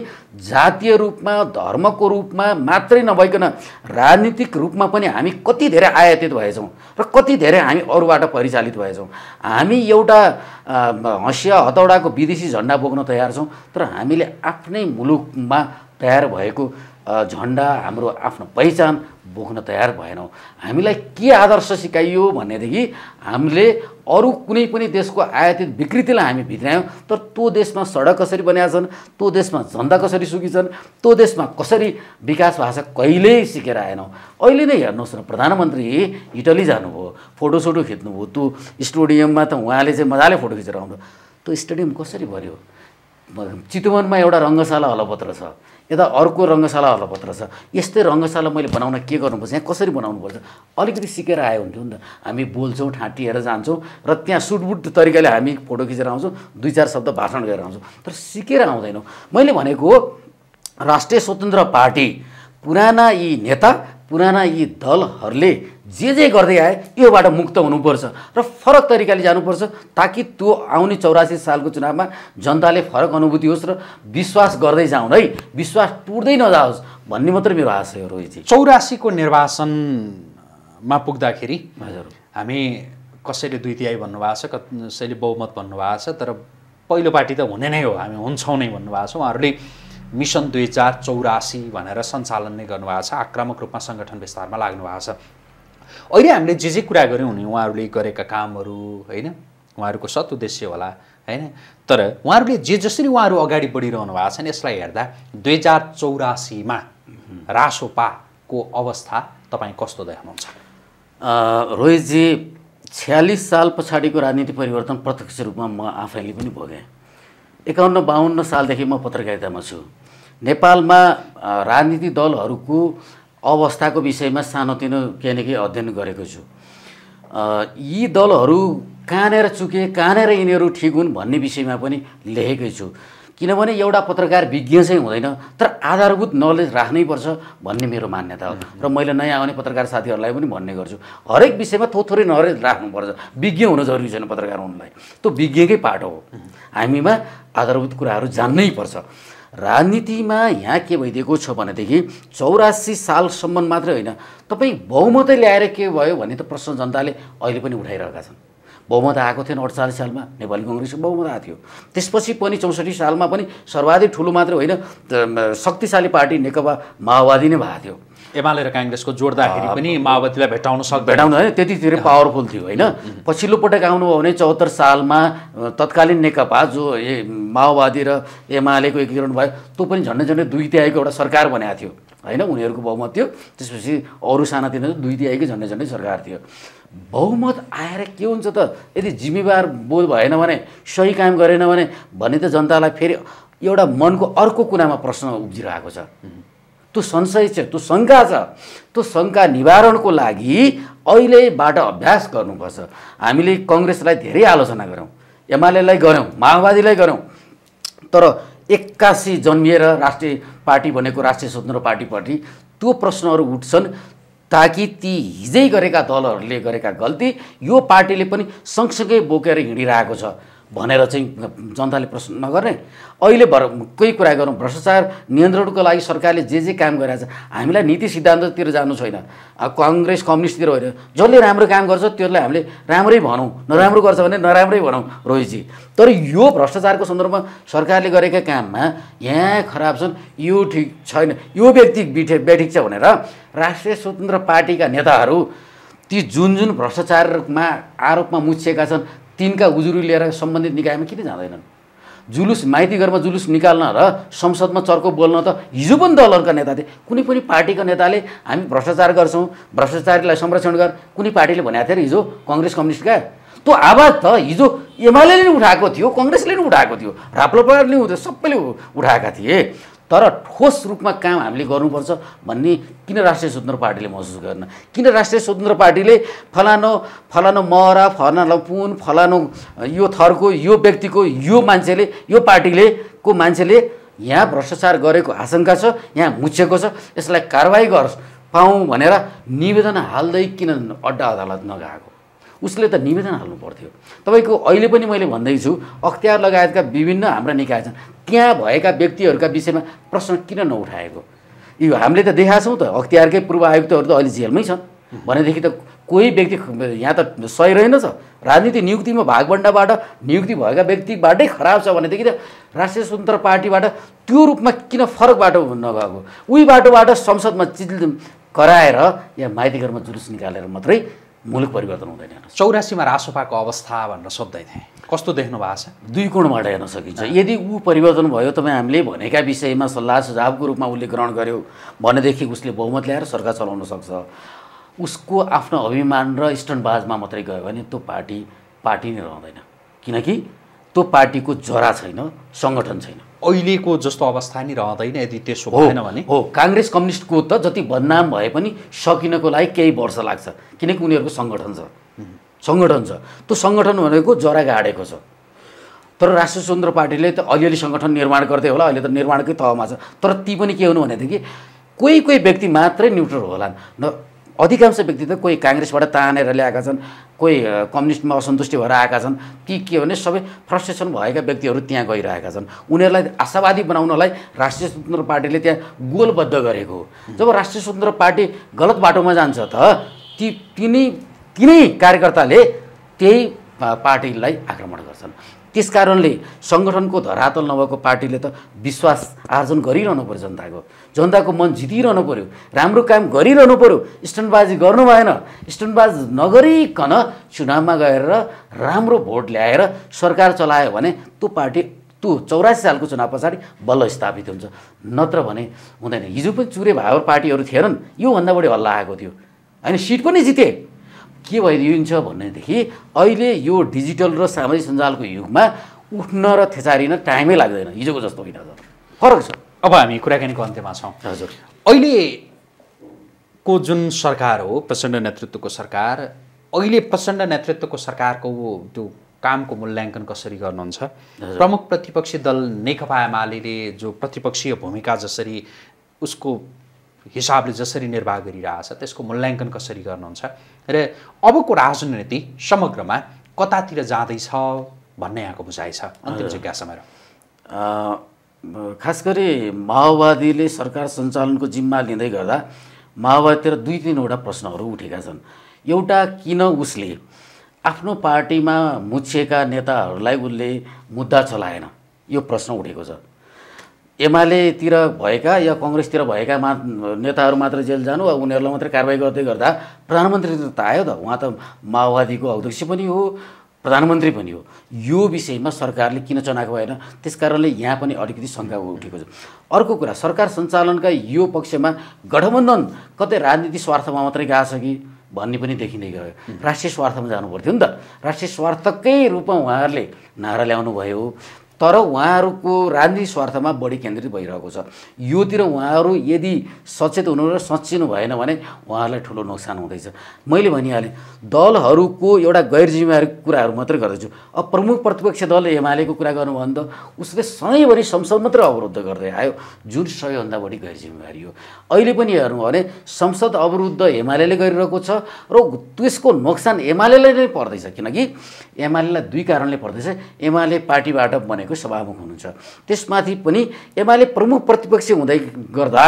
जातीय रूपमा धर्मको रूपमा मात्रै नभइकन राजनीतिक रूपमा पनि हामी कति धेरै आयातित भएछौँ र कति धेरै हामी अरूबाट परिचालित भएछौँ हामी एउटा हँसिया हतौडाको विदेशी झन्डा बोक्न तयार छौँ तर हामीले आफ्नै मुलुकमा तयार भएको झन्डा हाम्रो आफ्नो पहिचान बोक्न तयार भएनौँ हामीलाई के आदर्श सिकाइयो भनेदेखि हामीले अरू कुनै पनि देशको आयातित विकृतिलाई हामी भित्रायौँ तर त्यो देशमा सडक कसरी बनाएका छन् त्यो देशमा जनता कसरी सुकी छन् त्यो देशमा कसरी विकास भाषा कहिल्यै सिकेर आएनौँ अहिले नै हेर्नुहोस् न प्रधानमन्त्री इटली जानुभयो फोटो सोटो खिच्नुभयो त्यो स्टेडियममा त उहाँले चाहिँ मजाले फोटो खिचेर आउनु त्यो स्टेडियम कसरी भर्यो चितवनमा एउटा रङ्गशाला अलपत्र छ यता अर्को रङ्गशालाहरूलाई पत्र छ यस्तै रङ्गशाला मैले बनाउन के गर्नुपर्छ यहाँ कसरी बनाउनुपर्छ अलिकति सिकेर आयो हुन्थ्यो नि त हामी बोल्छौँ ठाँटिएर जान्छौँ र त्यहाँ सुटबुट तरिकाले हामी फोटो खिचेर आउँछौँ दुई चार शब्द भाषण गरेर आउँछौँ तर सिकेर आउँदैनौँ मैले भनेको राष्ट्रिय स्वतन्त्र पार्टी पुराना यी नेता पुराना यी दलहरूले जे जे गर्दै आए योबाट मुक्त हुनुपर्छ र फरक तरिकाले जानुपर्छ ताकि त्यो आउने चौरासी सालको चुनावमा जनताले फरक अनुभूति होस् र विश्वास गर्दै जाउँ है विश्वास टुट्दै नजाओस् भन्ने मात्रै मेरो आशय हो रोहितजी चौरासीको निर्वाचनमा पुग्दाखेरि हजुर हामी कसैले दुई तिहाई भन्नुभएको छ कसैले बहुमत भन्नुभएको छ तर पार्टी त हुने नै हो हामी हुन्छौँ नै भन्नुभएको छ उहाँहरूले मिसन दुई हजार चौरासी भनेर सञ्चालन नै गर्नुभएको छ आक्रामक रूपमा सङ्गठन विस्तारमा लाग्नुभएको छ अहिले हामीले जे जे कुरा गऱ्यौँ भने उहाँहरूले गरेका कामहरू होइन उहाँहरूको उद्देश्य होला होइन तर उहाँहरूले जे जसरी उहाँहरू अगाडि बढिरहनु भएको छ नि यसलाई हेर्दा दुई हजार चौरासीमा रासोपाको अवस्था तपाईँ कस्तो देख्नुहुन्छ रोहितजी छ्यालिस साल पछाडिको राजनीति परिवर्तन प्रत्यक्ष रूपमा म आफैले पनि भोगेँ एकाउन्न बाहन्न सालदेखि म पत्रकारितामा छु नेपालमा राजनीति दलहरूको अवस्थाको विषयमा सानोतिनो केही न केही अध्ययन गरेको छु यी दलहरू कहाँनिर चुके कहाँनिर यिनीहरू ठिक हुन् भन्ने विषयमा पनि लेखेकै छु किनभने एउटा पत्रकार विज्ञ चाहिँ हुँदैन तर आधारभूत नलेज राख्नैपर्छ भन्ने मेरो मान्यता हो र मैले नयाँ आउने पत्रकार साथीहरूलाई पनि भन्ने गर्छु हरेक विषयमा थोर थोरै नलेज राख्नुपर्छ विज्ञ हुन जरुरी छैन पत्रकार हुनुलाई त्यो विज्ञकै पाटो हो हामीमा आधारभूत कुराहरू जान्नै पर्छ राजनीतिमा यहाँ के भइदिएको छ भनेदेखि चौरासी सालसम्म मात्रै होइन तपाईँ बहुमतै ल्याएर के भयो भन्ने त प्रश्न जनताले अहिले पनि उठाइरहेका छन् बहुमत आएको थिएन अडचालिस सालमा नेपाली कङ्ग्रेसको बहुमत आएको थियो त्यसपछि पनि चौसठी सालमा पनि सर्वाधिक ठुलो मात्रै होइन शक्तिशाली पार्टी नेकपा माओवादी नै भएको थियो एमाले र काङ्ग्रेसको जोड्दाखेरि पनि माओवादीलाई भेटाउन सक् भेटाउनु है धेरै पावरफुल थियो होइन पछिल्लो पटक आउनुभयो भने चौहत्तर सालमा तत्कालीन नेकपा जो माओवादी र एमालेको एकीकरण भयो त्यो पनि झन्डै झन्डै दुई तिहाईको एउटा सरकार बनाएको थियो होइन उनीहरूको बहुमत थियो त्यसपछि अरू सानातिर दुई तिहाईकै झन्डै झन्डै सरकार थियो बहुमत आएर के हुन्छ त यदि जिम्मेवार बोध भएन भने सही काम गरेन भने भने त जनतालाई फेरि एउटा मनको अर्को कुनामा प्रश्न उब्जिरहेको छ त्यो संशय छ त्यो शङ्का छ त्यो शङ्का निवारणको लागि अहिलेबाट अभ्यास गर्नुपर्छ हामीले कङ्ग्रेसलाई धेरै आलोचना गऱ्यौँ एमालेलाई गऱ्यौँ माओवादीलाई गऱ्यौँ तर एक्कासी जन्मिएर राष्ट्रिय पार्टी भनेको राष्ट्रिय स्वतन्त्र पार्टीपट्टि त्यो प्रश्नहरू उठ्छन् ताकि ती हिजै गरेका दलहरूले गरेका गल्ती यो पार्टीले पनि सँगसँगै बोकेर हिँडिरहेको छ भनेर चाहिँ जनताले प्रश्न नगर्ने अहिले भर कोही कुरा गरौँ भ्रष्टाचार नियन्त्रणको लागि सरकारले जे जे काम गरेको छ हामीलाई नीति सिद्धान्ततिर जानु छैन कङ्ग्रेस कम्युनिस्टतिर होइन जसले राम्रो काम गर्छ त्यसलाई हामीले राम्रै भनौँ नराम्रो गर्छ भने नराम्रै भनौँ रोहितजी तर यो भ्रष्टाचारको सन्दर्भमा सरकारले गरेका काममा यहाँ खराब छन् यो ठिक छैन यो व्यक्ति बिठे बेठिक छ भनेर राष्ट्रिय स्वतन्त्र पार्टीका नेताहरू ती जुन जुन भ्रष्टाचारमा आरोपमा मुछिएका छन् तिनका उजुरी लिएर सम्बन्धित निकायमा किन जाँदैनन् जुलुस माइती घरमा जुलुस निकाल्न र संसदमा चर्को बोल्न त हिजो पनि दलहरूका नेता थिए कुनै पनि पार्टीका नेताले हामी भ्रष्टाचार गर्छौँ भ्रष्टाचारीलाई संरक्षण गर कुनै पार्टीले भनेको थियो हिजो कङ्ग्रेस कम्युनिस्टका त्यो आवाज त हिजो एमाले नै उठाएको थियो कङ्ग्रेसले नै उठाएको थियो राप्लोपाले उठ्यो सबैले उठाएका थिए तर ठोस रूपमा काम हामीले गर्नुपर्छ भन्ने किन राष्ट्रिय स्वतन्त्र पार्टीले महसुस गरेन किन राष्ट्रिय स्वतन्त्र पार्टीले फलानो फलानो महरा फलानो पुन फलानो यो थरको यो व्यक्तिको यो मान्छेले यो पार्टीले को मान्छेले यहाँ भ्रष्टाचार गरेको आशंका छ यहाँ मुछेको छ यसलाई कारवाही गर् पाउँ भनेर निवेदन हाल्दै किन अड्डा अदालत नगएको उसले त निवेदन हाल्नु पर्थ्यो तपाईँको अहिले पनि मैले भन्दैछु अख्तियार लगायतका विभिन्न हाम्रा निकाय छन् त्यहाँ भएका व्यक्तिहरूका विषयमा प्रश्न किन नउठाएको यो हामीले त देखाएको त अख्तियारकै पूर्व आयुक्तहरू त अहिले जेलमै छन् भनेदेखि त कोही व्यक्ति यहाँ त सही रहेनछ राजनीति नियुक्तिमा भागभन्डाबाट नियुक्ति भएका व्यक्तिबाटै खराब छ भनेदेखि त राष्ट्रिय स्वतन्त्र पार्टीबाट त्यो रूपमा किन फरक बाटो नगएको उही बाटोबाट संसदमा चिज कराएर यहाँ माइतीघरमा जुलुस निकालेर मात्रै मुलुक परिवर्तन हुँदैन चौरासीमा रासोपाको अवस्था भनेर सोध्दै थिएँ कस्तो देख्नु भएको छ दुई कोणबाट हेर्न सकिन्छ यदि ऊ परिवर्तन भयो तपाईँ हामीले भनेका विषयमा सल्लाह सुझावको रूपमा उसले ग्रहण गर्यो भनेदेखि उसले बहुमत ल्याएर सरकार चलाउन सक्छ उसको आफ्नो अभिमान र स्टनबाजमा मात्रै गयो भने त्यो पार्टी पार्टी नै रहँदैन किनकि त्यो पार्टीको जरा छैन सङ्गठन छैन अहिलेको जस्तो अवस्था नि रहँदैन यदि त्यसो भएन भने हो काङ्ग्रेस कम्युनिस्टको त जति बदनाम भए पनि सकिनको लागि केही वर्ष लाग्छ किनकि उनीहरूको सङ्गठन छ सङ्गठन छ त्यो सङ्गठन भनेको जरा गाडेको छ तर राष्ट्रिय स्वतन्त्र पार्टीले त अलिअलि सङ्गठन निर्माण गर्दै होला अहिले त निर्माणकै तहमा छ तर ती पनि के हुनु भनेदेखि कोही कोही व्यक्ति मात्रै न्युट्रल होलान् अधिकांश व्यक्ति त कोही काङ्ग्रेसबाट तानेर ल्याएका छन् कोही कम्युनिस्टमा असन्तुष्टि भएर आएका छन् कि के भने सबै फ्रस्ट्रेसन भएका व्यक्तिहरू त्यहाँ गइरहेका छन् उनीहरूलाई आशावादी बनाउनलाई राष्ट्रिय स्वतन्त्र पार्टीले त्यहाँ गोलबद्ध गरेको हो जब राष्ट्रिय स्वतन्त्र पार्टी गलत बाटोमा जान्छ त ती तिनै तिनै कार्यकर्ताले त्यही पार्टीलाई आक्रमण गर्छन् त्यस कारणले सङ्गठनको धरातल नभएको पार्टीले त विश्वास आर्जन गरिरहनु पर्यो जनताको जनताको मन जितिरहनु पऱ्यो राम्रो काम गरिरहनु पऱ्यो स्टनबाजी गर्नु भएन स्टनबाज नगरिकन चुनावमा गएर राम्रो भोट ल्याएर सरकार चलायो भने त्यो पार्टी त्यो चौरासी सालको चुनाव पछाडि बल्ल स्थापित हुन्छ नत्र भने हुँदैन हिजो पनि चुरे भावर पार्टीहरू थिएनन् योभन्दा बढी हल्ला आएको थियो होइन सिट पनि जिते के भइदिन्छ भनेदेखि अहिले यो डिजिटल र सामाजिक सञ्जालको युगमा उठ्न र थेचारिन टाइमै लाग्दैन हिजोको जस्तो होइन फरक छ अब हामी कुराकानीको अन्त्यमा छौँ हजुर अहिलेको जुन सरकार हो प्रचण्ड नेतृत्वको सरकार अहिले प्रचण्ड नेतृत्वको सरकारको त्यो कामको मूल्याङ्कन कसरी गर्नुहुन्छ प्रमुख प्रतिपक्षी दल नेकपा एमाले जो प्रतिपक्षीय भूमिका जसरी उसको हिसाबले जसरी निर्वाह गरिरहेछ त्यसको मूल्याङ्कन कसरी गर्नुहुन्छ र अबको राजनीति समग्रमा कतातिर जाँदैछ भन्ने यहाँको बुझाइ छ अन्तिम जिज्ञासा मेरो खास गरी माओवादीले सरकार सञ्चालनको जिम्मा लिँदै गर्दा माओवादीतिर दुई तिनवटा प्रश्नहरू उठेका छन् एउटा किन उसले आफ्नो पार्टीमा मुछिएका नेताहरूलाई उसले मुद्दा चलाएन यो प्रश्न उठेको छ एमालेतिर भएका या कङ्ग्रेसतिर भएका मा नेताहरू मात्र जेल जानु वा उनीहरूलाई मात्रै कारवाही गर्दै गर्दा प्रधानमन्त्री त आयो त उहाँ त माओवादीको अध्यक्ष पनि हो प्रधानमन्त्री पनि हो यो विषयमा सरकारले किन चनाएको भएन त्यस कारणले यहाँ पनि अलिकति शङ्का उठेको छ अर्को कुरा सरकार सञ्चालनका यो पक्षमा गठबन्धन कतै राजनीति स्वार्थमा मात्रै गएको छ कि भन्ने पनि देखिँदै गयो राष्ट्रिय स्वार्थमा जानु पर्थ्यो नि त राष्ट्रिय स्वार्थकै रूपमा उहाँहरूले नारा ल्याउनु भयो तर उहाँहरूको राजनीतिक स्वार्थमा बढी केन्द्रित भइरहेको छ योतिर उहाँहरू यदि सचेत हुनु र सचिनु भएन भने उहाँहरूलाई ठुलो नोक्सान हुँदैछ मैले भनिहालेँ दलहरूको एउटा गैर जिम्मेवारी कुराहरू मात्रै गर्दैछु अब प्रमुख प्रतिपक्ष दलले एमालेको कुरा गर्नुभयो भने त उसले सधैँभरि संसद मात्र अवरुद्ध गर्दै आयो जुन सबैभन्दा बढी गैर जिम्मेवारी हो अहिले पनि हेर्नु भने संसद अवरुद्ध एमाले गरिरहेको छ र त्यसको नोक्सान एमाले नै पर्दैछ किनकि एमालेलाई दुई कारणले पर्दैछ एमाले पार्टीबाट बने भनेको सभामुख हुनुहुन्छ त्यसमाथि पनि एमाले प्रमुख प्रतिपक्ष हुँदै गर्दा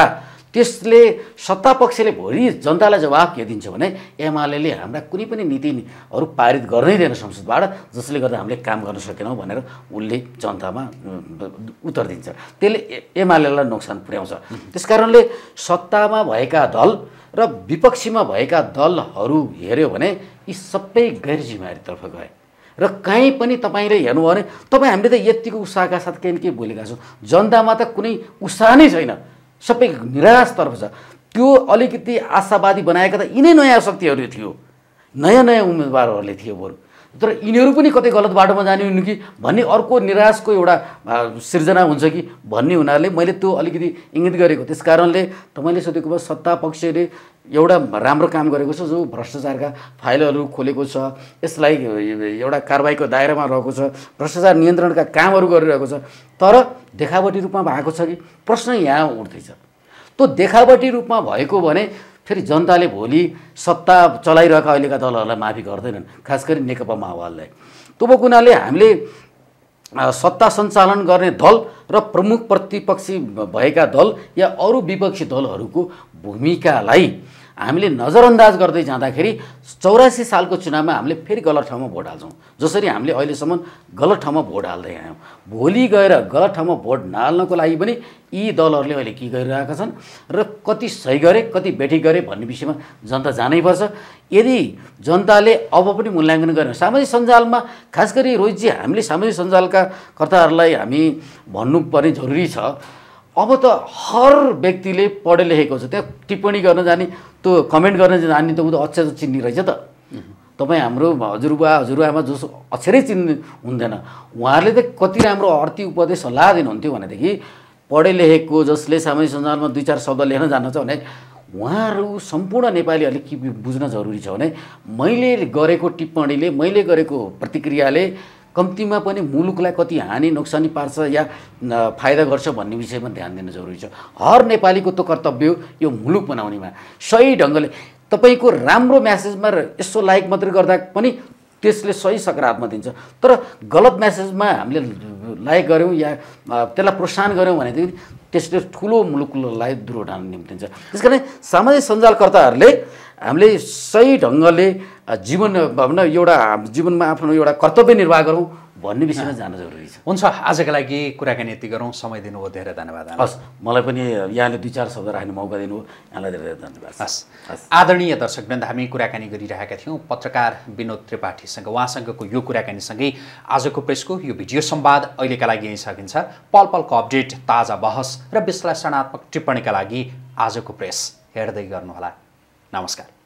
त्यसले सत्तापक्षले भोलि जनतालाई जवाब के दिन्छ भने एमाले हाम्रा कुनै पनि नीतिहरू पारित गर्नै दिएन संसदबाट जसले गर्दा हामीले काम गर्न सकेनौँ भनेर उसले जनतामा उत्तर दिन्छ त्यसले एमालेलाई नोक्सान पुर्याउँछ त्यस कारणले सत्तामा भएका दल र विपक्षीमा भएका दलहरू हेऱ्यो भने यी सबै गैर जिम्मेवारीतर्फ गए र कहीँ पनि तपाईँले हेर्नुभयो भने तपाईँ हामीले त यतिको उत्साहका साथ केही न केही बोलेका छौँ जनतामा त कुनै उत्साह नै छैन सबै निराशतर्फ छ त्यो अलिकति आशावादी बनाएका त यिनै नयाँ शक्तिहरू थियो नयाँ नयाँ उम्मेदवारहरूले थियो बरु तर यिनीहरू पनि कतै गलत बाटोमा जाने हुन् कि भन्ने अर्को निराशको एउटा सिर्जना हुन्छ कि भन्ने हुनाले मैले त्यो अलिकति इङ्गित गरेको त्यस कारणले तपाईँले सोधेकोमा सत्ता पक्षले एउटा राम्रो काम गरेको छ जो भ्रष्टाचारका फाइलहरू खोलेको छ यसलाई एउटा कारवाहीको दायरामा रहेको छ भ्रष्टाचार नियन्त्रणका कामहरू गरिरहेको छ तर देखावटी रूपमा भएको छ कि प्रश्न यहाँ उठ्दैछ त्यो देखावटी रूपमा भएको भने फेरि जनताले भोलि सत्ता चलाइरहेका अहिलेका दलहरूलाई माफी गर्दैनन् खास गरी नेकपा माओवादीलाई तब कुनाले हामीले सत्ता सञ्चालन गर्ने दल र प्रमुख प्रतिपक्षी भएका दल या अरू विपक्षी दलहरूको भूमिकालाई हामीले नजरअन्दाज गर्दै जाँदाखेरि चौरासी सालको चुनावमा हामीले फेरि गलत ठाउँमा भोट हाल्छौँ जसरी हामीले अहिलेसम्म गलत ठाउँमा भोट हाल्दै आयौँ भोलि गएर गलत ठाउँमा भोट नहाल्नको लागि पनि यी दलहरूले अहिले के गरिरहेका छन् र कति सही गरे कति बेठी गरे भन्ने विषयमा जनता जानैपर्छ यदि जनताले अब पनि मूल्याङ्कन गरेन सामाजिक सञ्जालमा खास गरी रोहितजी हामीले सामाजिक सञ्जालका कर्ताहरूलाई हामी भन्नुपर्ने जरुरी छ अब त हर व्यक्तिले पढे लेखेको छ त्यहाँ टिप्पणी गर्न जाने त्यो कमेन्ट गर्न जाने त ऊ त अक्षर चिन्ने रहेछ त तपाईँ हाम्रो हजुरबा हजुरआमा जो अक्षरै चिन्नु हुँदैन उहाँहरूले त कति राम्रो अर्थी उपदेश सल्लाह दिनुहुन्थ्यो भनेदेखि पढे लेखेको जसले सामाजिक सञ्जालमा दुई चार शब्द लेख्न जान्दछ भने उहाँहरू सम्पूर्ण नेपालीहरूले के बुझ्न जरुरी छ भने मैले गरेको टिप्पणीले मैले गरेको प्रतिक्रियाले कम्तीमा पनि मुलुकलाई कति हानि नोक्सानी पार्छ या फाइदा गर्छ भन्ने विषयमा ध्यान दिन जरुरी छ हर नेपालीको त कर्तव्य यो मुलुक बनाउनेमा सही ढङ्गले तपाईँको राम्रो म्यासेजमा यसो लाइक मात्रै गर्दा पनि त्यसले सही सकारात्मक दिन्छ तर गलत म्यासेजमा हामीले लाइक गऱ्यौँ या त्यसलाई प्रोत्साहन गऱ्यौँ भनेदेखि त्यसले ठुलो मुलुकलाई दुर्घटना निम्तिन्छ त्यस कारण सामाजिक सञ्जालकर्ताहरूले हामीले सही ढङ्गले जीवन भनौँ एउटा जीवनमा आफ्नो एउटा कर्तव्य निर्वाह गरौँ भन्ने विषयमा जान जरुरी छ हुन्छ आजको लागि कुराकानी यति गरौँ समय दिनुभयो धेरै धन्यवाद हस् मलाई पनि यहाँले दुई चार शब्द राख्ने मौका दिनुभयो यहाँलाई धेरै धन्यवाद हस् आदरणीय दर्शकवृन्द हामी कुराकानी गरिरहेका थियौँ पत्रकार विनोद त्रिपाठीसँग उहाँसँगको यो कुराकानीसँगै आजको प्रेसको यो भिडियो सम्वाद अहिलेका लागि यहीँ सकिन्छ पल पलको अपडेट ताजा बहस र विश्लेषणात्मक टिप्पणीका लागि आजको प्रेस हेर्दै गर्नुहोला Namaskar.